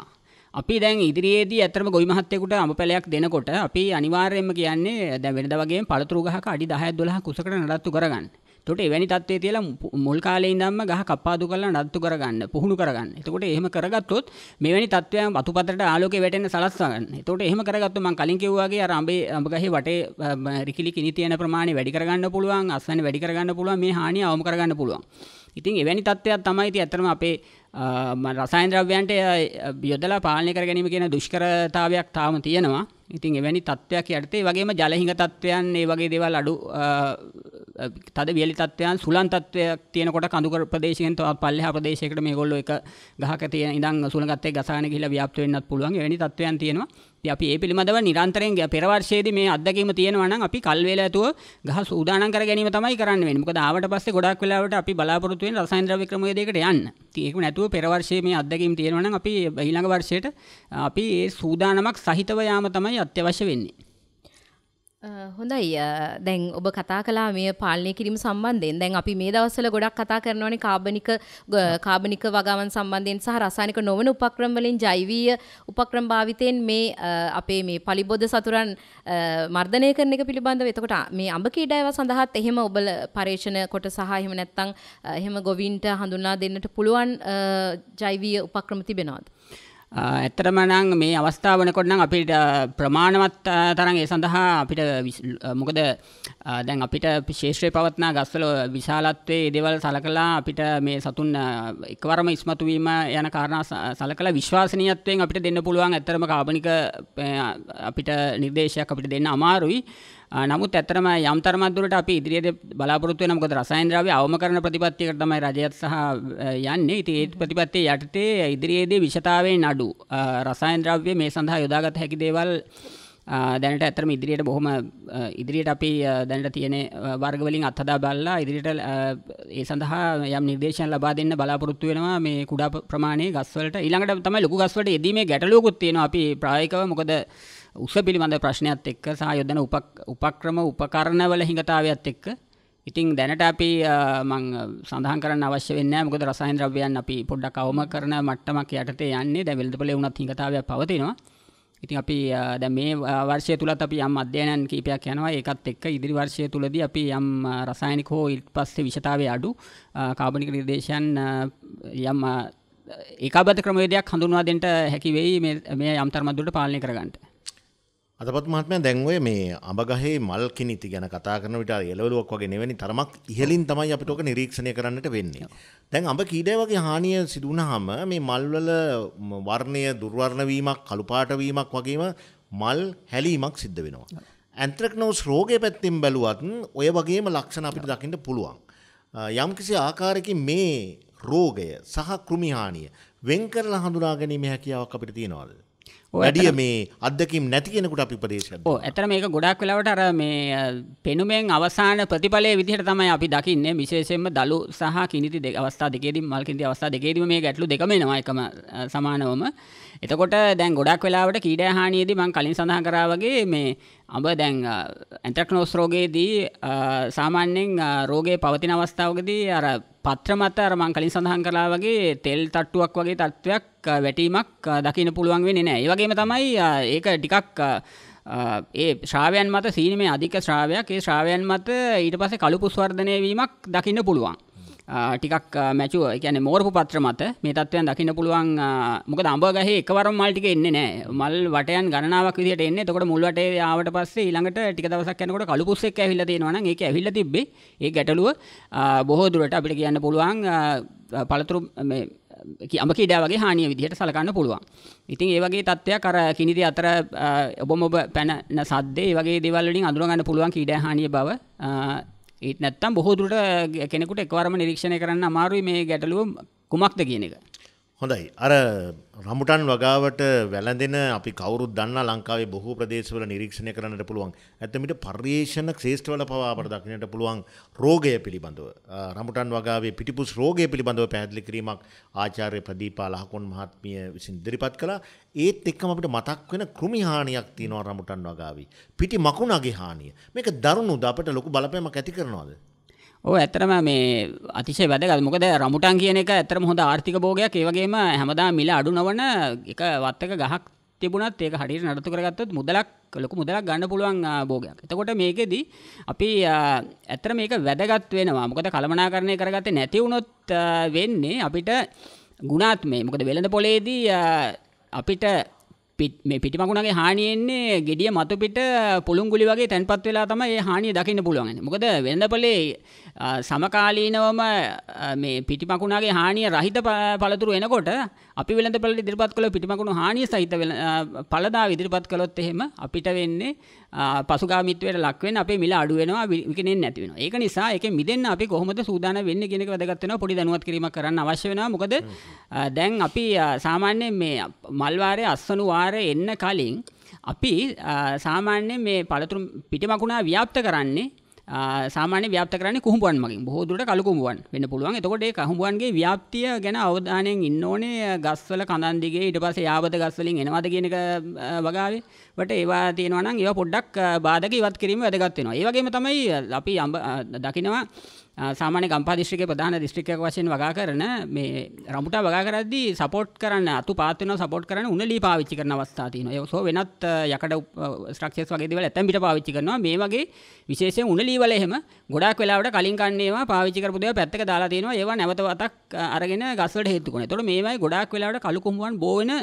අපි දැන් ඉදිරියේදී ඇත්තම ගොවි මහත්තයෙකුට අඹ පැලයක් දෙනකොට අපි අනිවාර්යයෙන්ම කියන්නේ දැන් වෙනද වගේම පළතුරු ගහක අඩි 10 12 කුසකට නඩත්තු කරගන්න. එතකොට එවැනි තත්ත්වයේ තියලා මුල් කාලේ ඉඳන්ම ගහ කපාදු කරලා නඩත්තු කරගන්න, පුහුණු කරගන්න. එතකොට එහෙම කරගත්තොත් මෙවැනි තත්ත්වයන් අතුපතට ආලෝකේ වැටෙන්න සලස්වා ගන්න. එතකොට එහෙම කරගත්තොත් මම කලින් කිව්වා වගේ අර අඹේ අඹ ගහේ වටේ රිකිලි කිනි තියෙන ප්‍රමාණය වැඩි කරගන්න පුළුවන්, අස්වැන්න වැඩි කරගන්න පුළුවන්, මේ හානිය අවම කරගන්න පුළුවන්. ඉතින් එවැනි තත්ත්වයක් තමයි ඉතින් ඇත්තටම අපේ රසායන් ද්‍රව්‍යන්ට යොදලා පාලනය කර ගැනීම කියන දුෂ්කරතාවයක් තාම තියෙනවා. ඉතින් එවැනි තත්ත්වයක් යටතේ වගේම ජලහිඟ තත්ත්වයන් ඒ වගේ දේවල් අඩු තද වියලි තත්ත්වයන් සුලන් තත්ත්වයක් තියෙනකොට කඳුකර ප්‍රදේශයෙන් තවත් පල්ලෙහා ප්‍රදේශයකට මේගොල්ලෝ එක ගහක තියෙන ඉඳන් සුලඟත්තේ ගසාගෙන ගිහිල්ලා ව්‍යාප්ත වෙන්නත් පුළුවන්. එවැනි තත්ත්වයන් තියෙනවා. ඉතින් අපි ඒ පිළිබඳව නිරන්තරයෙන් පෙර වර්ෂයේදී මේ අත්දැකීම තියෙනවා නම් අපි කල් වේලා ඇතුව ගහ සූදානම් කර ගැනීම තමයි කරන්න වෙන්නේ. මොකද ආවට පස්සේ ගොඩාක් වෙලාවට අපි බලාපොරොත්තු වෙන රසායන ද්‍රව්‍ය ක්‍රමවේදයකට යන්න. ඉතින් ඒක නැතුව පෙර වර්ෂයේ මේ අත්දැකීම් තියෙනවා නම් අපි ඊළඟ වර්ෂයට අපි ඒ සූදානමක් සහිතව යාම තමයි අත්‍යවශ්‍ය වෙන්නේ. හොඳයි දැන් ඔබ කතා කලා මේ පාලනය කිරීම සම්බන්ධයෙන් දැන් අපි මේ දවස්සල ගොඩක් කතා කරනවනේ කාබනික කාබනික වගාවන් සම්බන්ධයෙන් සහ රසායනික නොවන උපක්‍රම වලින් ජෛවීය උපක්‍රම භාවිතයෙන් මේ අපේ මේ පලිබොද සතුරන් මර්ධනය කරන එක පිළිබඳව එතකොට මේ අඹ කීඩායව සඳහාත් එහෙම ඔබ පරීක්ෂණ කොට සහ එහෙම නැත්නම් එහෙම ගොවීන්ට හඳුන්වා දෙන්නට පුළුවන් ජෛවීය උපක්‍රම තිබෙනවද? ඇත්තටම නම් මේ අවස්ථාව වෙනකොට නම් අපිට ප්‍රමාණවත් තරම් ඒ සඳහා අපිට මොකද දැන් අපිට ශේෂ්ත්‍රය පවත්නා ගස්වල විශාලත්වයේ දේවල් සලකලා අපිට මේ සතුන් එකවරම ඉස්මතු වීම යන කාරණා සලකලා විශ්වාසනීයත්වයෙන් අපිට දෙන්න පුළුවන් ඇත්තටම කාබනික අපිට නිර්දේශයක් අපිට දෙන්න අමාරුයි නමුත් ඇත්තටම යම් තරමක් දුරට අපි ඉදිරියේදී බලාපොරොත්තු වෙන මොකද රසායන ද්‍රව්‍ය අවම කරන ප්‍රතිපත්තියකට තමයි රජයත් සහ යන්නේ. ඉතින් ඒ ප්‍රතිපත්තිය යටතේ ඉදිරියේදී විෂතාවයෙන් අඩු රසායන ද්‍රව්‍ය මේ සඳහා යොදාගත හැකි දේවල් දැනට ඇත්තටම ඉදිරියට බොහොම ඉදිරියට අපි දැනට තියෙන වර්ග වලින් අත්හදා බලලා ඉදිරියට ඒ සඳහා යම් නිර්දේශන ලබා දෙන්න බලාපොරොත්තු වෙනවා මේ කුඩා ප්‍රමාණයේ ගස්වලට ඊළඟට තමයි ලොකු ගස්වලට යෙදීමේ ගැටලුවකුත් තියෙනවා අපි ප්‍රායෝගිකව මොකද උස පිළිබඳ ප්‍රශ්නයක්ත් එක්ක සහ යොදන උපක්‍රම උපකරණවල හිඟතාවයත් එක්ක ඉතින් දැනට අපි මං සඳහන් කරන්න අවශ්‍ය වෙන්න මොකද රසායන ද්‍රව්‍යයන් අපි පොඩ්ඩක් අවම කරන මට්ටමක් යටතේ යන්නේ දැන් වෙළඳපොලේ වුණත් හිඟතාවයක් පවතිනවා. ඉතින් අපි දැන් මේ වර්ෂය තුලත් අපි යම් අධ්‍යයනයන් කීපයක් යනවා ඒකත් එක්ක ඉදිරි වර්ෂය තුලදී අපි යම් රසායනික හෝ ඊටපස්සේ විෂතාවයේ අඩු කාබනික නිර්දේශයන් යම් ඒකාබද්ධ ක්‍රමවේදයක් හඳුන්වා දෙන්න හැකි වෙයි මේ මේ යම්තරමත් දුරට පාලනය කරගන්න. අදපත් මහත්මය දැන්වේ මේ අඹගහේ මල් කිනිති ගැන කතා කරන විට එලවලුවක් වගේ නෙවැනි තරමක් ඉහලින් තමයි අපිට ඕක නිරීක්ෂණය කරන්නට වෙන්නේ. දැන් අඹ කීඩය වගේ හානිය සිදු වුණාම මේ මල්වල වර්ණය දුර්වර්ණ වීමක්, කළු පාට වීමක් වගේම මල් හැලීමක් සිද්ධ වෙනවා. ඇන්ත්‍රක්නෝස් රෝගය පැත්තෙන් බැලුවත් ඔය වගේම ලක්ෂණ අපිට දකින්න පුළුවන්. යම්කිසි ආකාරයකින් මේ රෝගය සහ කෘමි හානිය වෙන් කරලා හඳුනා ගැනීම හැකියාවක් අපිට තියෙනවද? වැඩිය මේ අදකින් නැති කෙනෙකුට අපි ප්‍රදේශ ඇතර මේක ගොඩක් වෙලාවට අර මේ පෙනුමෙන් අවසාන ප්‍රතිඵලය විදිහට තමයි අපි දකින්නේ විශේෂයෙන්ම දළු සහ කිනිති දෙක අවස්ථා දෙකේදී මල්කින්ති අවස්ථා දෙකේදීම මේ ගැටලු දෙකම එනවා එකම සමානවම එතකොට දැන් ගොඩක් වෙලාවට කීඩ හානියේදී මං කලින් සඳහන් කරා වගේ මේ අඹ දැන් ඇන්ට්‍රක්නෝස් රෝගයේදී සාමාන්‍යයෙන් රෝගේ පවතින අවස්ථාවකදී අර පත්‍ර මත අර මං කලින් සඳහන් කළා වගේ තෙල් තට්ටුවක් වගේ තත්ත්වයක් වැටීමක් දකින්න පුළුවන් වෙන්නේ නැහැ. ඒ වගේම තමයි ඒක ටිකක් ඒ ශ්‍රාවයන් මත සීනමේ අධික ශ්‍රාවයක් ඒ ශ්‍රාවයන් මත ඊට පස්සේ කළු පුස්වර්ධනය වීමක් දකින්න පුළුවන්. ටිකක් මැචුව කියන මෝරපු පත්‍ර මත මේ තත්වයන් දකින්න පුළුවන් මොක දම්ඹගහ එකවරම් මල්ටික එන්න නෑ මල් වටයන් ගණනාවක් විදිට එන්න තකොට මුල්වට ආවට පස්සේ ඊළඟට ටික දවසක් යනකොට කළුපුස්සෙක් ඇවිල්ලා තියෙනවා නම් ඒක ඇවිල්ලා තිබ්බේ ඒ ගැටලුව බොහෝ දුරට අපිට කියන්න පුළුවන් පළතුරු මේ අම කීඩාවගේ හානිය විදිහට සලකන්න පුළුවන්. ඉතින් ඒ වගේ තත්ත්වයක් අර කිනිදි අතර ඔබම ඔබ පැන සද්දේ වගේ දේවල් වලින් අඳුර ගන්න පුළුවන් කීඩා හානිය බව ඒත් නැත්තම් බොහෝ දුරට කෙනෙකුට එකවරම නිරීක්ෂණය කරන්න අමාරුයි මේ ගැටලුව කුමක්ද කියන එක. හොඳයි අර රමුටන් වගාවට වැලඳෙන අපි කවරු දන්න ලංකාවේ බොහෝ ප්‍රදේශවල නිරීක්ෂණය කරන්නට පුළුවන් ඇතමිට පර්යේෂණ ක්‍රේෂ්ඨවල පවාපර දක්නයට පුළුවන් රෝගය පිළිබඳව රමුටන් වගේ පිටිපුස් රෝගය පිළිබඳව පැහැදිලි කිරීමක් ආචාර්ය ප්‍රදීපා ලහකොන් මහත්මිය විසින් දිරිපත් කළා ඒත් එක්කම අපිට මතක් වෙන කෘමිහානියක් තියෙනවා රමුටන් වගාවී පිටි මකුණගේ හානිය මේක දරුණුද අපට ලොකු බලපෑමක් ඇති කරනවාද ඕ ඇතරම මේ අතිශය වැදගත් මොකද රමුටන් කියන එක ඇතරම හොඳ ආර්ථික භෝගයක් ඒ වගේම හැමදා මිල අඩු නොවන එක වත්තක ගහක් තිබුණත් ඒක හරියට නඩත්තු කරගත්තොත් මුදලක් ලොකු මුදලක් ගන්න පුළුවන් භෝගයක්. එතකොට මේකෙදි අපි ඇත්තට මේක වැදගත් වෙනවා. මොකද කළමනාකරණය කරගත්තේ නැති වුණොත් වෙන්නේ අපිට ගුණාත්මේ. මොකද වෙළඳ පොලේදී අපිට පිටිමකුණගේ හානියෙන්නේ ගෙඩිය මතු පිට පුළුන්ගුලි වගේ තැන්පත් වෙලා තම ඒ හානිය දකින්න පුළුවන් මොකද වෙළඳපලේ සමකාලීනවම මේ පිටිමකුණගේ හානිය රහිත පළතුරු එනකොට අපි වෙළඳපොළ ඉදිරිපත් කළ පිටිමකුණු හානිය සහිත පළදාව ඉදිරිපත් කළොත් එහෙම අපිට වෙන්නේ පසුගාමිත්වයට ලක්වෙන අපේ මිල අඩු වෙනවා විකිණෙන්නේ නැති වෙනවා. ඒක නිසා ඒකෙන් මිදෙන්න අපි කොහොමද සූදානම් වෙන්නේ කියන එක වැදගත් වෙනවා. පොඩි දැනුවත් කිරීමක් කරන්න අවශ්‍ය වෙනවා. මොකද දැන් අපි සාමාන්‍යයෙන් මේ මල් වාරයේ අස්වනු වාරයේ එන්න කලින් අපි සාමාන්‍යයෙන් මේ පළතුරු පිටිමකුණා ව්‍යාප්ත කරන්නේ සාමාන්‍ය ව්‍යාප්ත කරන්නේ කුහුඹුවන් මගින් බොහෝ දුරට කළු කුඹුවන් වෙන්න පුළුවන්. එතකොට ඒ කුහුඹුවන්ගේ ව්‍යාප්තිය ගැන අවධානයෙන් ඉන්න ඕනේ ගස්වල කඳන් දිගේ ඊට පස්සේ යාබද ගස් වලින් එනවද කියන එක වගාවේ. බට ඒවා තියෙනවා නම් ඒවා පොඩ්ඩක් බාධක ඉවත් කිරීම වැදගත් වෙනවා. ඒ වගේම තමයි අපි අඹ දකිනවා සාමාන්‍ය ගම්පා දිස්ත්‍රික්කේ ප්‍රධාන දිස්ත්‍රික්කයක් වශයෙන් වගා කරන මේ රඹුටා වගා කරද්දී සපෝට් කරන්න අතු පාත් වෙනවා සපෝට් කරන්න උණලී පාවිච්චි කරන අවස්ථා තියෙනවා. ඒක සෝ වෙනත් යකඩ ස්ට්‍රක්චර්ස් වගේ දේවල් ඇතැම් පිට පාවිච්චි කරනවා. මේ වගේ විශේෂයෙන් උණලී වල එහෙම ගොඩාක් වෙලාවට කලින් කන්නේ ඒවා පාවිච්චි කරපු දේවල් පැත්තක දාලා තියෙනවා. ඒවා නැවත වතක් අරගෙන ගස්වලට හේතු කරනවා. ඒතකොට මේවායි ගොඩාක් වෙලාවට කළු කුඹුවන් බෝ වෙන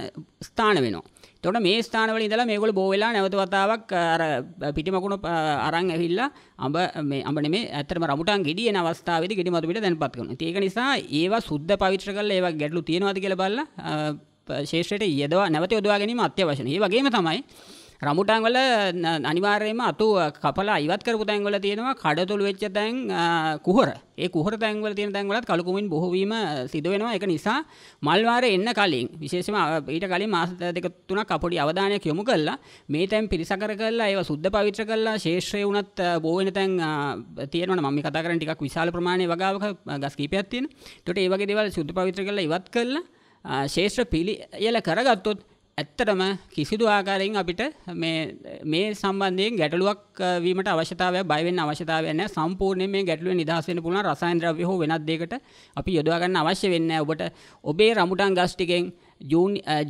ස්ථාන වෙනවා. තොට මේ ස්ථානවල ඉඳලා මේගොල්ලෝ බෝ වෙලා නැවත වතාවක් අර පිටිමකුණ අරන් ඇවිල්ලා අඹ මේ අඹ නෙමේ ඇත්තටම රමුටන් ගෙඩියන අවස්ථාවේදී ගෙඩි මතු පිට දැන්පත් කරනවා. ඒක නිසා ඒවා සුද්ධ පවිත්‍ර කරලා ඒවා ගැටලු තියෙනවද කියලා බලලා ශේෂ්ත්‍රයට යදවා නැවත යොදවා ගැනීම අත්‍යවශ්‍යයි. ඒ වගේම තමයි රමුටන් වල අනිවාර්යයෙන්ම අතු කපලා ඉවත් කරපු තැන් වල තියෙනවා කඩතොළු වෙච්ච තැන් කුහර. ඒ කුහර තැන් වල තියෙන තැන් වලත් කළු කුමින් බොහෝ වීම සිදු වෙනවා. ඒක නිසා මල් වාරේ එන්න කලින් විශේෂයෙන්ම ඊට කලින් මාස දෙක තුනක් අපොඩි අවධානයක් යොමු කළා. මේ තැන් පිරිසකර කළා, ඒවා සුද්ධ පවිත්‍ර කළා, ශේෂ්ත්‍රේ වුණත් බෝ වෙන තැන් තියෙනවනේ මම මේ කතා කරන්නේ ටිකක් විශාල ප්‍රමාණයේ වගාවක ගස් කීපයක් තියෙන. ඒකට ඒ වගේ දේවල් සුද්ධ පවිත්‍ර කළා ඉවත් කළා. ශේෂ්ත්‍ර පිළියෙල කරගත්තොත් ඇත්තටම කිසිදු ආකාරයෙන් අපිට මේ සම්බන්ධයෙන් ගැටලුවක් වීමට අවශ්‍යතාවය බයවෙන්න අවශ්‍යතාවය නැහැ සම්පූර්ණයෙන් මේ ගැටලුවේ නිදහස් වෙන්න පුළුවන් රසායන ද්‍රව්‍ය හෝ වෙනත් දෙයකට අපි යොදවා ගන්න අවශ්‍ය වෙන්නේ නැහැ ඔබට ඔබේ රමුටන් ගස් ටිකෙන්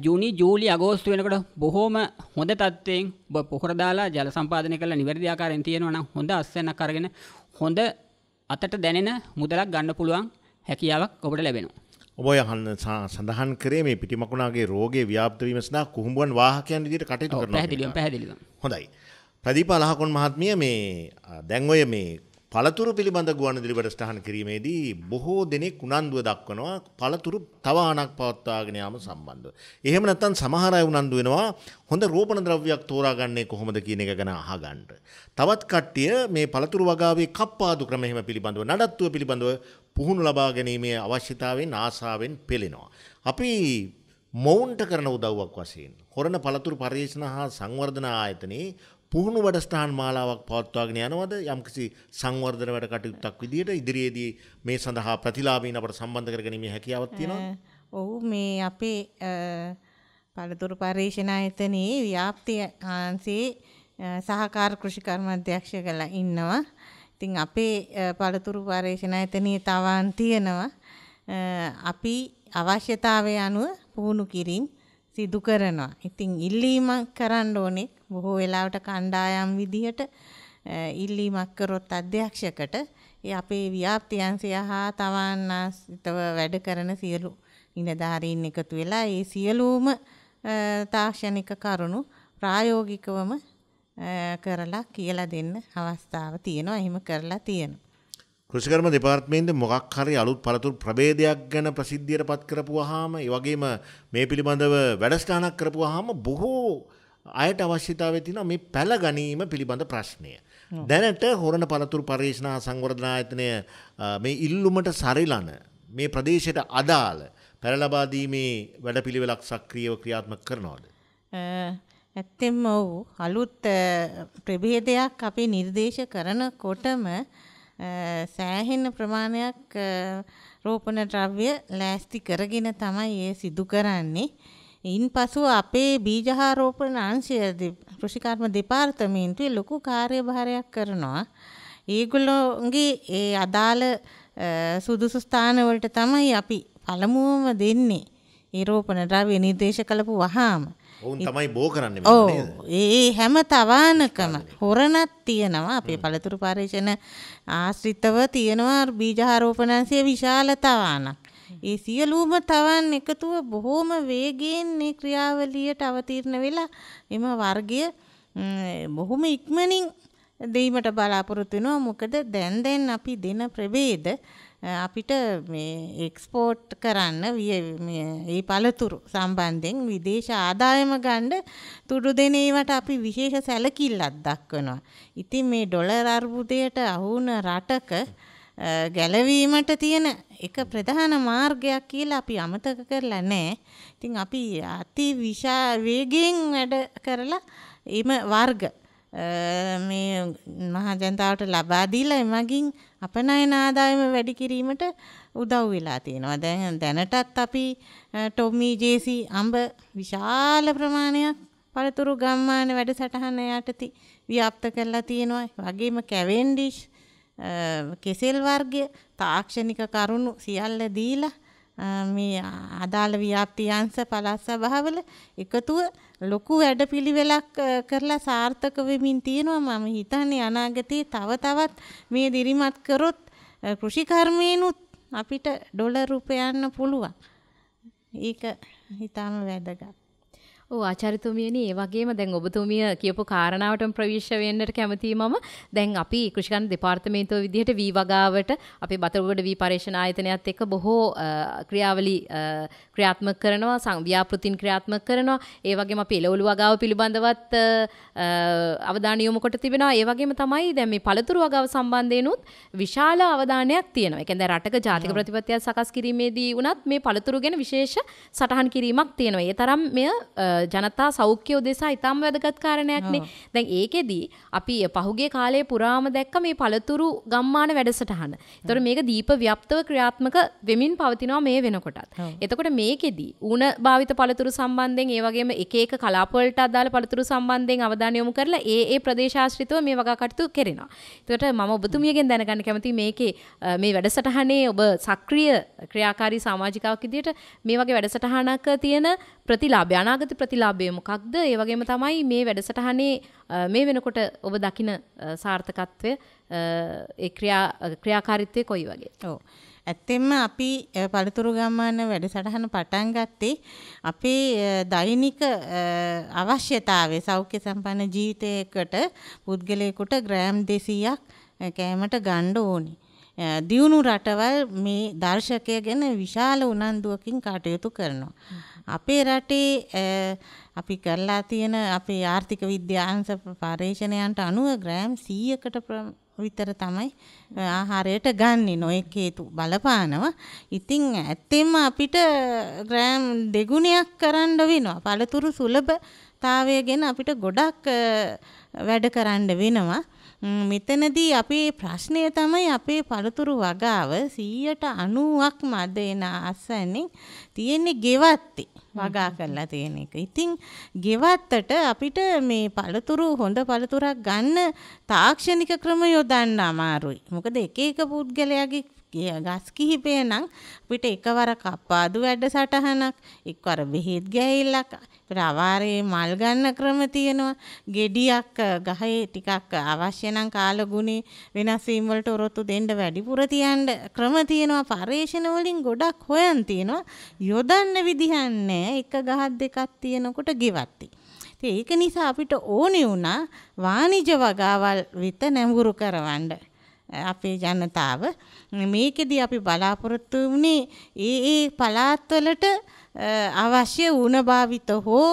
ජූනි ජූලි අගෝස්තු වෙනකට බොහෝම හොඳ තත්ත්වයෙන් ඔබ පොහොර දාලා ජල සම්පාදනය කරලා නිවැරදි ආකාරයෙන් තියෙනවා නම් හොඳ අස්සනක් අරගෙන හොඳ අතට දැනෙන මුදලක් ගන්න පුළුවන් හැකියාවක් ඔබට ලැබෙනවා ඔබය හන්න සඳහන් කරේ මේ පිටිමකුණාගේ රෝගේ ව්‍යාප්තවීම සඳහා කුහුඹුවන් වාහකයන් විදිහට කටයුතු කරනවා. පැහැදිලිවම පැහැදිලිවම. හොඳයි. ප්‍රදීප අලහකොන් මහත්මිය මේ දැන් ඔය මේ පළතුරු පිළිබඳ ගුවන්දිලිවට ස්ථාන කිරීමේදී බොහෝ දෙනෙක් උනන්දුව දක්වනවා පළතුරු තවානක් පවත්වාගෙන යාම සම්බන්ධ. එහෙම නැත්නම් සමහර අය උනන්දු වෙනවා හොඳ රෝපණ ද්‍රව්‍යයක් තෝරාගන්නේ කොහොමද කියන එක ගැන අහගන්න. තවත් කට්ටිය මේ පළතුරු වගාවේ කප්පාදු ක්‍රම එහෙම පිළිබඳව නඩත්තුව පිළිබඳව පුහුණු ලබා ගැනීමේ අවශ්‍යතාවෙන් ආසාවෙන් පෙළෙනවා. අපි මොවුන්ට කරන උදව්වක් වශයෙන් හොරණ පළතුරු පර්යේෂණ හා සංවර්ධන ආයතනයේ පුහුණු වැඩස්ටාන් මාලාවක් පවත්වාගෙන යනවද යම්කිසි සංවර්ධන වැඩ කටයුත්තක් විදිහට ඉදිරියේදී මේ සඳහා ප්‍රතිලාබීන අපට සම්බන්ධ කරගැනීමේ හැකියාවක් තියෙනවා. ඔහු මේ අපේ පළතුරු පර්යේෂණ ආයතනයේ ව්‍යාප්ති කාන්සේ සහකාර කෘෂිකර්ම අධ්‍යක්ෂ කළා ඉන්නවා. ඉතින් අපේ පළතුරු පර්යේෂණ ආයතනයේ තවන් තියෙනවා. අපි අවශ්‍යතාවය අනුව පුහුණු කිරීම සිදු කරනවා. ඉතින් ඉල්ලීමක් කරන්න ඕනේ බොහෝ වෙලාවට කණ්ඩායම් විදිහට ඉල්ලීමක් කරොත් අධ්‍යක්ෂකට ඒ අපේ ව්‍යාප්තියන්සය හා තවන්නාසිතව වැඩ කරන සියලු නිලධාරීන් එකතු වෙලා ඒ සියලුම තාක්ෂණික කරුණු ප්‍රායෝගිකවම කරලා කියලා දෙන්න අවස්ථාව තියෙනවා. එහෙම කරලා තියෙනවා. කෘෂිකර්ම දෙපාර්තමේන්තුව මොකක් හරි අලුත් පළතුරු ප්‍රභේදයක් ගැන ප්‍රසිද්ධියට පත් කරපුවාම ඒ වගේම මේ පිළිබඳව වැඩසටහනක් කරපුවාම බොහෝ අයට අවශ්‍යතාවය තියෙනවා මේ පැල ගැනීම පිළිබඳ ප්‍රශ්නය. දැනට හොරණ පළතුරු පර්යේෂණ සංවර්ධන ආයතනය මේ ඉල්ලුමට සරිලන මේ ප්‍රදේශයට අදාළ පැල ලබා දීමේ වැඩපිළිවෙලක් සක්‍රියව ක්‍රියාත්මක කරනවද? ඇත්තෙන්ම ඔව් අලුත් ප්‍රභේදයක් අපි නිර්දේශ කරනකොටම සෑහෙන ප්‍රමාණයක් රෝපණ ද්‍රව්‍ය ලෑස්ති කරගෙන තමයි ඒ සිදු කරන්නේ. ඉන් පසුව අපේ බීජහාරෝපණ අංශය කෘෂිකර්ම දෙපාර්තමේන්තුවේ ලොකු කාර්යභාරයක් කරනවා. ඒගොල්ලෝගේ ඒ අදාළ සුදුසු ස්ථානවලට තමයි අපි පළමුවම දෙන්නේ. ඒරෝපණ ද්‍රව්‍ය නිර්දේශ කළපු වහාම. ඔවුන් තමයි බෝ කරන්න ඒ හැම තවානකම හොරණත් තියෙනවා අපේ පළතුරු පර්ේෂණ ආශ්‍රිතව තියෙනවා බීජහාරෝපනන්සේ විශාල තවානක්. ඒ සියලූම තවන් එකතුව බොහෝම වේගයෙන්නේ ක්‍රියාවලියට අවතීරණ වෙලා එම වර්ගය බොහොම ඉක්මනින් දීමට බලාපොරොත්තු වෙනවා මොකද දැන් දැන් අපි දෙන ප්‍රවේද අපිට මේ එක්ස්පෝට් කරන්න ඒ පළතුරු සම්බන්ධයෙන් විදේශ ආදායම ගණ්ඩ තුඩු දෙන ඒවට අපි විශේෂ සැලකිල්ලත් දක්වනවා. ඉතින් මේ ඩොලර් අර්බුදයට අහුන රටක ගැලවීමට තියෙන එක ප්‍රධාන මාර්ගයක් කියලා අපි අමතක කරලා නෑ. ඉතින් අපි අති විශා වේගයෙන් වැඩ කරලා එම වර්ග මේ මහජනතාවට ලබා දීලා එමගින් අපනයන ආදායම වැඩි කිරීමට උදව් වෙලා තියෙනවා. දැන් දැනටත් අපි ටොමි ජේසි අඹ විශාල ප්‍රමාණයක් පළතුරු ගම්මාන වැඩසටහන යටතේ ව්‍යාප්ත කරලා තියෙනවා. වගේම කැවෙන්ඩිෂ් කෙසෙල් වර්ගය තාක්ෂණික කරුණු සියල්ල දීලා මේ අදාළ ව්‍යාප්තියංශ පළාත් සභාවල එකතුව ලොකු වැඩපිළිවෙලක් කරලා සාර්ථක වෙමින් තියෙනවා මම හිතන්නේ අනාගතයේ තව තවත් මේ දිරිමත් කරොත් කෘෂිකර්මයෙන්ුත් අපිට ඩොලර් උපයන්න පුළුවන්. ඒක හිතාම වැදගත්. ඕ ආචාර්යතුමියනි ඒ වගේම දැන් ඔබතුමිය කියපු කාරණාවටම ප්‍රවේශ වෙන්නට කැමතියි මම. දැන් අපි කෘෂිකන් දෙපාර්තමේන්තුව විදිහට වී වගාවට අපේ බතරගොඩ වී පරීක්ෂණ ආයතනයත් එක්ක බොහෝ ක්‍රියාවලි ක්‍රියාත්මක කරනවා, ව්‍යාපෘතින් ක්‍රියාත්මක කරනවා. ඒ වගේම අපි එළවලු වගාව පිළිබඳවත් අවධානය යොමු කොට තිබෙනවා. ඒ වගේම තමයි දැන් මේ පළතුරු වගාව සම්බන්ධයෙන්ුත් විශාල අවධානයක් තියෙනවා. ඒ කියන්නේ රටක ජාතික ප්‍රතිපත්තියක් සකස් කිරීමේදී වුණත් මේ පළතුරු ගැන විශේෂ සටහන් කිරීමක් තියෙනවා. ඒ තරම් මෙය ජනතා සෞඛ්‍ය උදෙසා ඉතාම වැදගත් කාරණයක්නේ. දැන් ඒකෙදී අපි පහුගිය කාලේ පුරාම දැක්ක මේ පළතුරු ගම්මාන වැඩසටහන. ඒතර මේක දීප ව්‍යාප්තව ක්‍රියාත්මක වෙමින් පවතිනවා මේ වෙනකොටත්. එතකොට මේකෙදී ඌණ භාවිත පළතුරු සම්බන්ධයෙන් ඒ වගේම එක එක කලාප වලට අදාළ පළතුරු සම්බන්ධයෙන් අවධානය යොමු කරලා ඒ ඒ ප්‍රදේශාශ්‍රිතව මේ වගා කටයුතු කරනවා. ඒතකොට මම ඔබතුමියගෙන් දැනගන්න කැමතියි මේකේ මේ වැඩසටහනේ ඔබ සක්‍රීය ක්‍රියාකාරී සමාජිකාවක් විදිහට මේ වගේ වැඩසටහනක තියෙන ප්‍රතිලාභය අනාගත ප්‍රති ප්‍රතිලාභය මොකක්ද? ඒ වගේම තමයි මේ වැඩසටහනේ මේ වෙනකොට ඔබ දකින සාර්ථකත්වය ඒ ක්‍රියා ක්‍රියාකාරීත්වය කොයි වගේ? ඔව්. ඇත්තෙන්ම අපි පළතුරු ගම්මාන වැඩසටහන පටන් ගත්තේ අපේ දෛනික අවශ්‍යතාවය සෞඛ්‍ය සම්පන්න ජීවිතයකට පුද්ගලයෙකුට ග්‍රෑම් 200ක් කෑමට ගන්න ඕනේ. දියුණු රටවල් මේ දර්ශකය ගැන විශාල උනන්දුවකින් කටයුතු කරනවා. අපේ රටේ අපි කරලා තියෙන අපේ ආර්ථික විද්‍යාංශ පරීක්ෂණයන්ට අනුව ග්‍රෑම් 100කට විතර තමයි ආහාරයට ගන්නෙ නොඑක හේතු බලපානවා. ඉතින් ඇත්තෙන්ම අපිට ග්‍රෑම් දෙගුණයක් කරන්න වෙනවා. පළතුරු සුලභතාවය ගැන අපිට ගොඩක් වැඩ කරන්න වෙනවා. මෙතනදී අපේ ප්‍රශ්නය තමයි අපේ පළතුරු වගාව 190ක්ම අද එන අසන්නේ තියෙන්නේ ගෙවත්තේ. වගා කරලා තියෙන එක. ඉතින් ගෙවත්තට අපිට මේ පළතුරු හොඳ පළතුරක් ගන්න තාක්ෂණික ක්‍රම යොදන්න අමාරුයි. මොකද එක එක පුද්ගලයාගේ ගස් කිහිපය නම් අපිට එකවර කපාදු වැඩසටහනක් එක්වර බෙහෙත් ගැහිල්ලක් අපිට අවාරේ මල් ගන්න ක්‍රම තියෙනවා ගෙඩියක් ගහේ ටිකක් අවශ්‍ය නම් කාලගුණේ වෙනස් වීම වලට ඔරොත්තු දෙන්න වැඩිපුර තියන්න ක්‍රම තියෙනවා පරේෂණ වලින් ගොඩක් හොයන් තියෙනවා යොදන්න විදිහක් නැහැ එක ගහක් දෙකක් තියෙනකොට ගෙවත්තේ ඒක නිසා අපිට ඕනේ වුණා වාණිජ වගාවල් විත නැඹුරු කරවන්න අපේ ජනතාව මේකෙදී අපි බලාපොරොත්තු වුණේ ඒ ඒ පළාත්වලට අවශ්‍ය වුණ භාවිත හෝ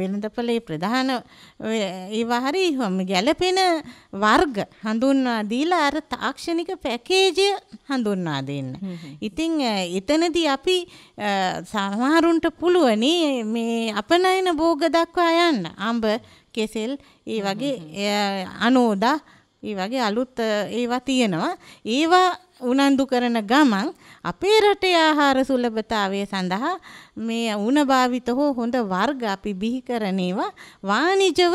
වෙළඳපලේ ප්‍රධාන ඒවා හරි ගැළපෙන වර්ග හඳුන්වා දීලා අර තාක්ෂණික පැකේජය හඳුන්වා දෙන්න. ඉතින් එතනදී අපි සමහරුන්ට පුළුවනි මේ අපනයන භෝග දක්වා යන්න. අඹ, කෙසෙල්, ඒ වගේ අනෝදා ඒ වගේ අලුත් ඒවා තියෙනවා. ඒවා උනන්දු කරන ගමන් අපේ රටේ ආහාර සුලභතාවය සඳහා මේ උණ භාවිත හෝ හොඳ වර්ග අපි බිහි කරන ඒවා වාණිජව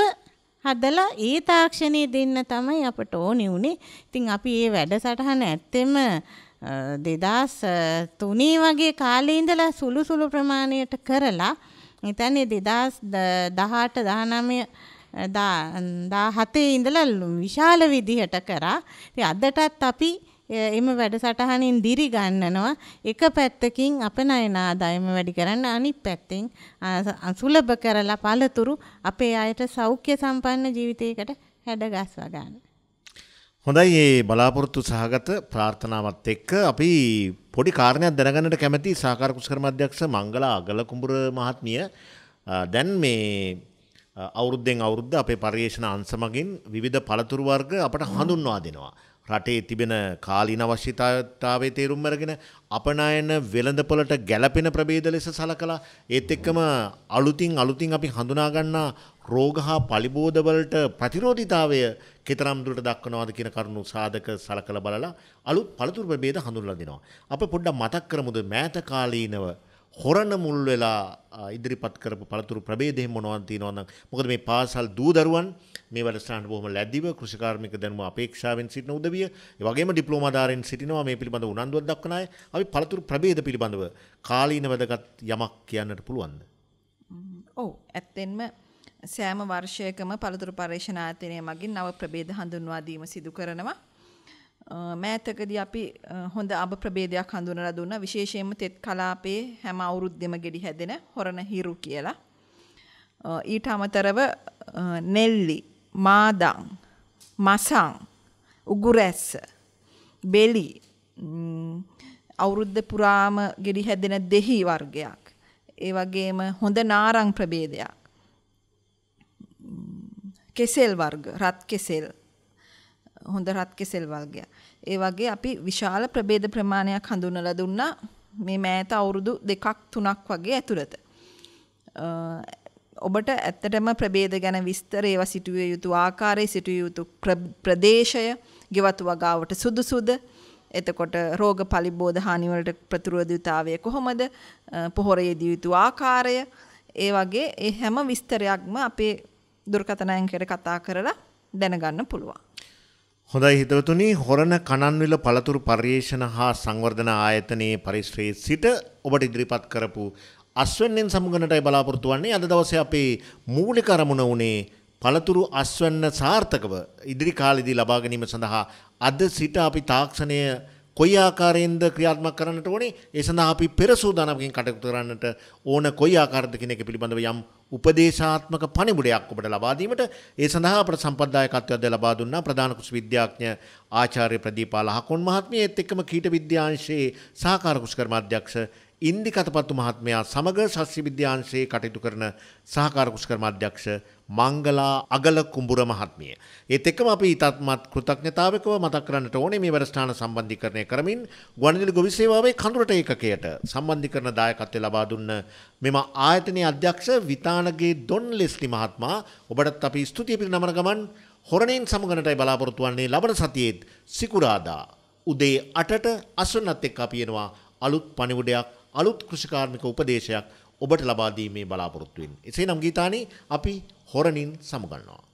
හදලා ඒ තාක්ෂණයේ දෙන්න තමයි අපට ඕනේ උනේ. ඉතින් අපි මේ වැඩසටහන ඇත්තෙම දෙදස් තුනේ වගේ කාලේ ඉඳලා සුළු සුළු ප්‍රමාණයට කරලා හිතන්නේ දෙදස් දහට දහනමය 17 ඉඳලා විශාල විදිහට කරා. ඉතින් අදටත් අපි එම වැඩසටහනින් දිරි ගන්නනවා එක පැත්තකින් අපනයන ආදායම වැඩි කරන්න අනිත් පැත්තෙන් සුලභ කරලා පළතුරු අපේ අයට සෞඛ්‍ය සම්පන්න ජීවිතයකට හැඩගස්වා ගන්න. හොඳයි ඒ බලාපොරොත්තු සහගත ප්‍රාර්ථනාවත් එක්ක අපි පොඩි කාරණයක් දැනගන්නට කැමති සාකාර කුසකර මධ්‍යක්ෂ මංගල අගල කුඹුර මහත්මිය දැන් මේ අවුරුද්ධෙන් අවුරුද්ධ අපේ පර්යේෂණ අන්සමගින් විධ පළතුරුවර්ග අපට හඳුන්වා දෙනවා. රටේ තිබෙන කාලින අවශ්‍යතාවේ තේරුම් අරගෙන අපනයන වෙළඳපොලට ගැලපෙන ප්‍රබේද ලෙස සලකලා ඒත් එක්කම අලුතින් අලුතින් අපි හඳුනාගන්නා රෝග හා පලිබෝධවලට ප්‍රතිරෝධිතාවය කෙතරම් දුරට දක්වනවාද කියන කරුණු සාධක සලකලා බලලා අලුත් පළතුරු ප්‍රභේද හඳුන්වලා දෙනවා. අප පොඩ්ඩක් මතක් කරමුද මෑත කාලීනව හොරණ මුල් වෙලා ඉදිරිපත් කරපු පළතුරු ප්‍රභේදය මොනවද තියෙනවද මොකද මේ පාසල් දූ දරුවන් මේ වැඩසටහනට බොහොම ලැබිව කෘෂිකාර්මික දැනුම අපේක්ෂාවෙන් සිටින උදවිය ඒ වගේම ඩිප්ලෝමාධාරයෙන් සිටිනවා මේ පිළිබඳ උනන්දුවක් දක්වන අය අපි පළතුරු ප්‍රභේද පිළිබඳව කාලීන වැදගත් යමක් කියන්නට පුළුවන්ද ඔව් ඇත්තෙන්ම සෑම වර්ෂයකම පළතුරු පර්යේෂණ ආයතනය මගින් නව ප්‍රභේද හඳුන්වා දීම සිදු කරනවා මෑතකදී අපි හොඳ අබ ප්‍රභේදයක් හඳුනලා දුන්නා විශේෂයෙන්ම තෙත් කලාපයේ හැම අවුරුද්දෙම ගෙඩි හැදෙන හොරණ හිරු කියලා. ඊට අමතරව නෙල්ලි, මාදං, මසං, උගුරැස්ස, බෙලි අවුරුද්ද පුරාම ගෙඩි හැදෙන දෙහි වර්ගයක්. ඒ වගේම හොඳ නාරං ප්‍රභේදයක්. කෙසෙල් වර්ග, රත් කෙසෙල් හොඳ රත් කෙසෙල් වර්ගයක්. ඒ වගේ අපි විශාල ප්‍රභේද ප්‍රමාණයක් හඳුනලා දුන්නා මේ මෑත අවුරුදු දෙකක් තුනක් වගේ ඇතුළත. ඔබට ඇත්තටම ප්‍රභේද ගැන විස්තර ඒවා සිටුවිය යුතු ආකාරයේ සිටිය යුතු ප්‍රදේශය ගෙවතු වගාවට සුදුසුද එතකොට රෝග පලිබෝධ හානිවලට ප්‍රතිරෝධතාවය කොහොමද පොහොරයේදී යුතු ආකාරය ඒ වගේ ඒ හැම විස්තරයක්ම අපේ දුර්කථන අංකයට කතා කරලා දැනගන්න පුළුවන්. හොඳයි හිතවතුනි හොරණ කණන්විල පළතුරු පර්යේෂණ හා සංවර්ධන ආයතනයේ පරිශ්‍රයේ සිට ඔබට ඉදිරිපත් කරපු අස්වැන්නෙන් සමුගනටයි බලාපොරොත්තු වන්නේ අද දවසේ අපේ මූලික අරමුණ වුණේ පළතුරු අස්වැන්න සාර්ථකව ඉදිරි කාලෙදී ලබා ගැනීම සඳහා අද සිට අපි තාක්ෂණයේ කොයි ආකාරයෙන්ද ක්‍රියාත්මක කරන්නට ඕනේ ඒ සඳහා අපි පෙරසූදානමකින් කටයුතු කරන්නට ඕන කොයි ආකාරද කියන එක පිළිබඳව යම් උපදේශාත්මක පණිවුඩයක් ඔබට ලබා දීමට ඒ සඳහා අපට සම්ප්‍රදායකත්වයක්ද ලබා දුන්නා ප්‍රධාන කුෂ විද්‍යාඥ ආචාර්ය ප්‍රදීපාල හකොන් මහත්මිය ඒත් එක්කම කීට විද්‍යාංශයේ සහකාර කුෂ්කර්මාධ්‍යක්ෂ ඉන්දි කතපත්තු මහත්මයා සමග සස්්‍ය විද්‍යාන්සේ කටයුතු කරන සහකාරකුෂ්කරම අධ්‍යක්ෂ මංගලා අගල කුඹුර මහත්මිය. ඒත් එක්කම අපි ඉතාත්මත් කෘතඥතාවකව මතක් කරන්නට ඕනේ මේ වැඩසටහන සම්බන්ධීකරණය කරමින් ගුවන්විදුලි ගොවි සේවාවේ කඳුරට ඒකකයට සම්බන්ධීකරණ දායකත්වය ලබා දුන්න මෙම ආයතනයේ අධ්‍යක්ෂ විතානගේ දොන් ලෙස්ලි මහත්මයා ඔබටත් අපි ස්තුතිය පිරිනමන ගමන් හොරණින් සමගනටයි බලාපොරොත්තු වන්නේ ලබන සතියේත් සිකුරාදා උදේ 8ට අසන්නත් එක්ක අපි එනවා අලුත් පණිවුඩයක් අලුත් කෘෂිකාර්මික උපදේශයක් ඔබට ලබා දීමේ බලාපොරොත්තු වෙන්නේ. එසේනම් ගීතානි අපි හොරණින් සමුගන්නවා.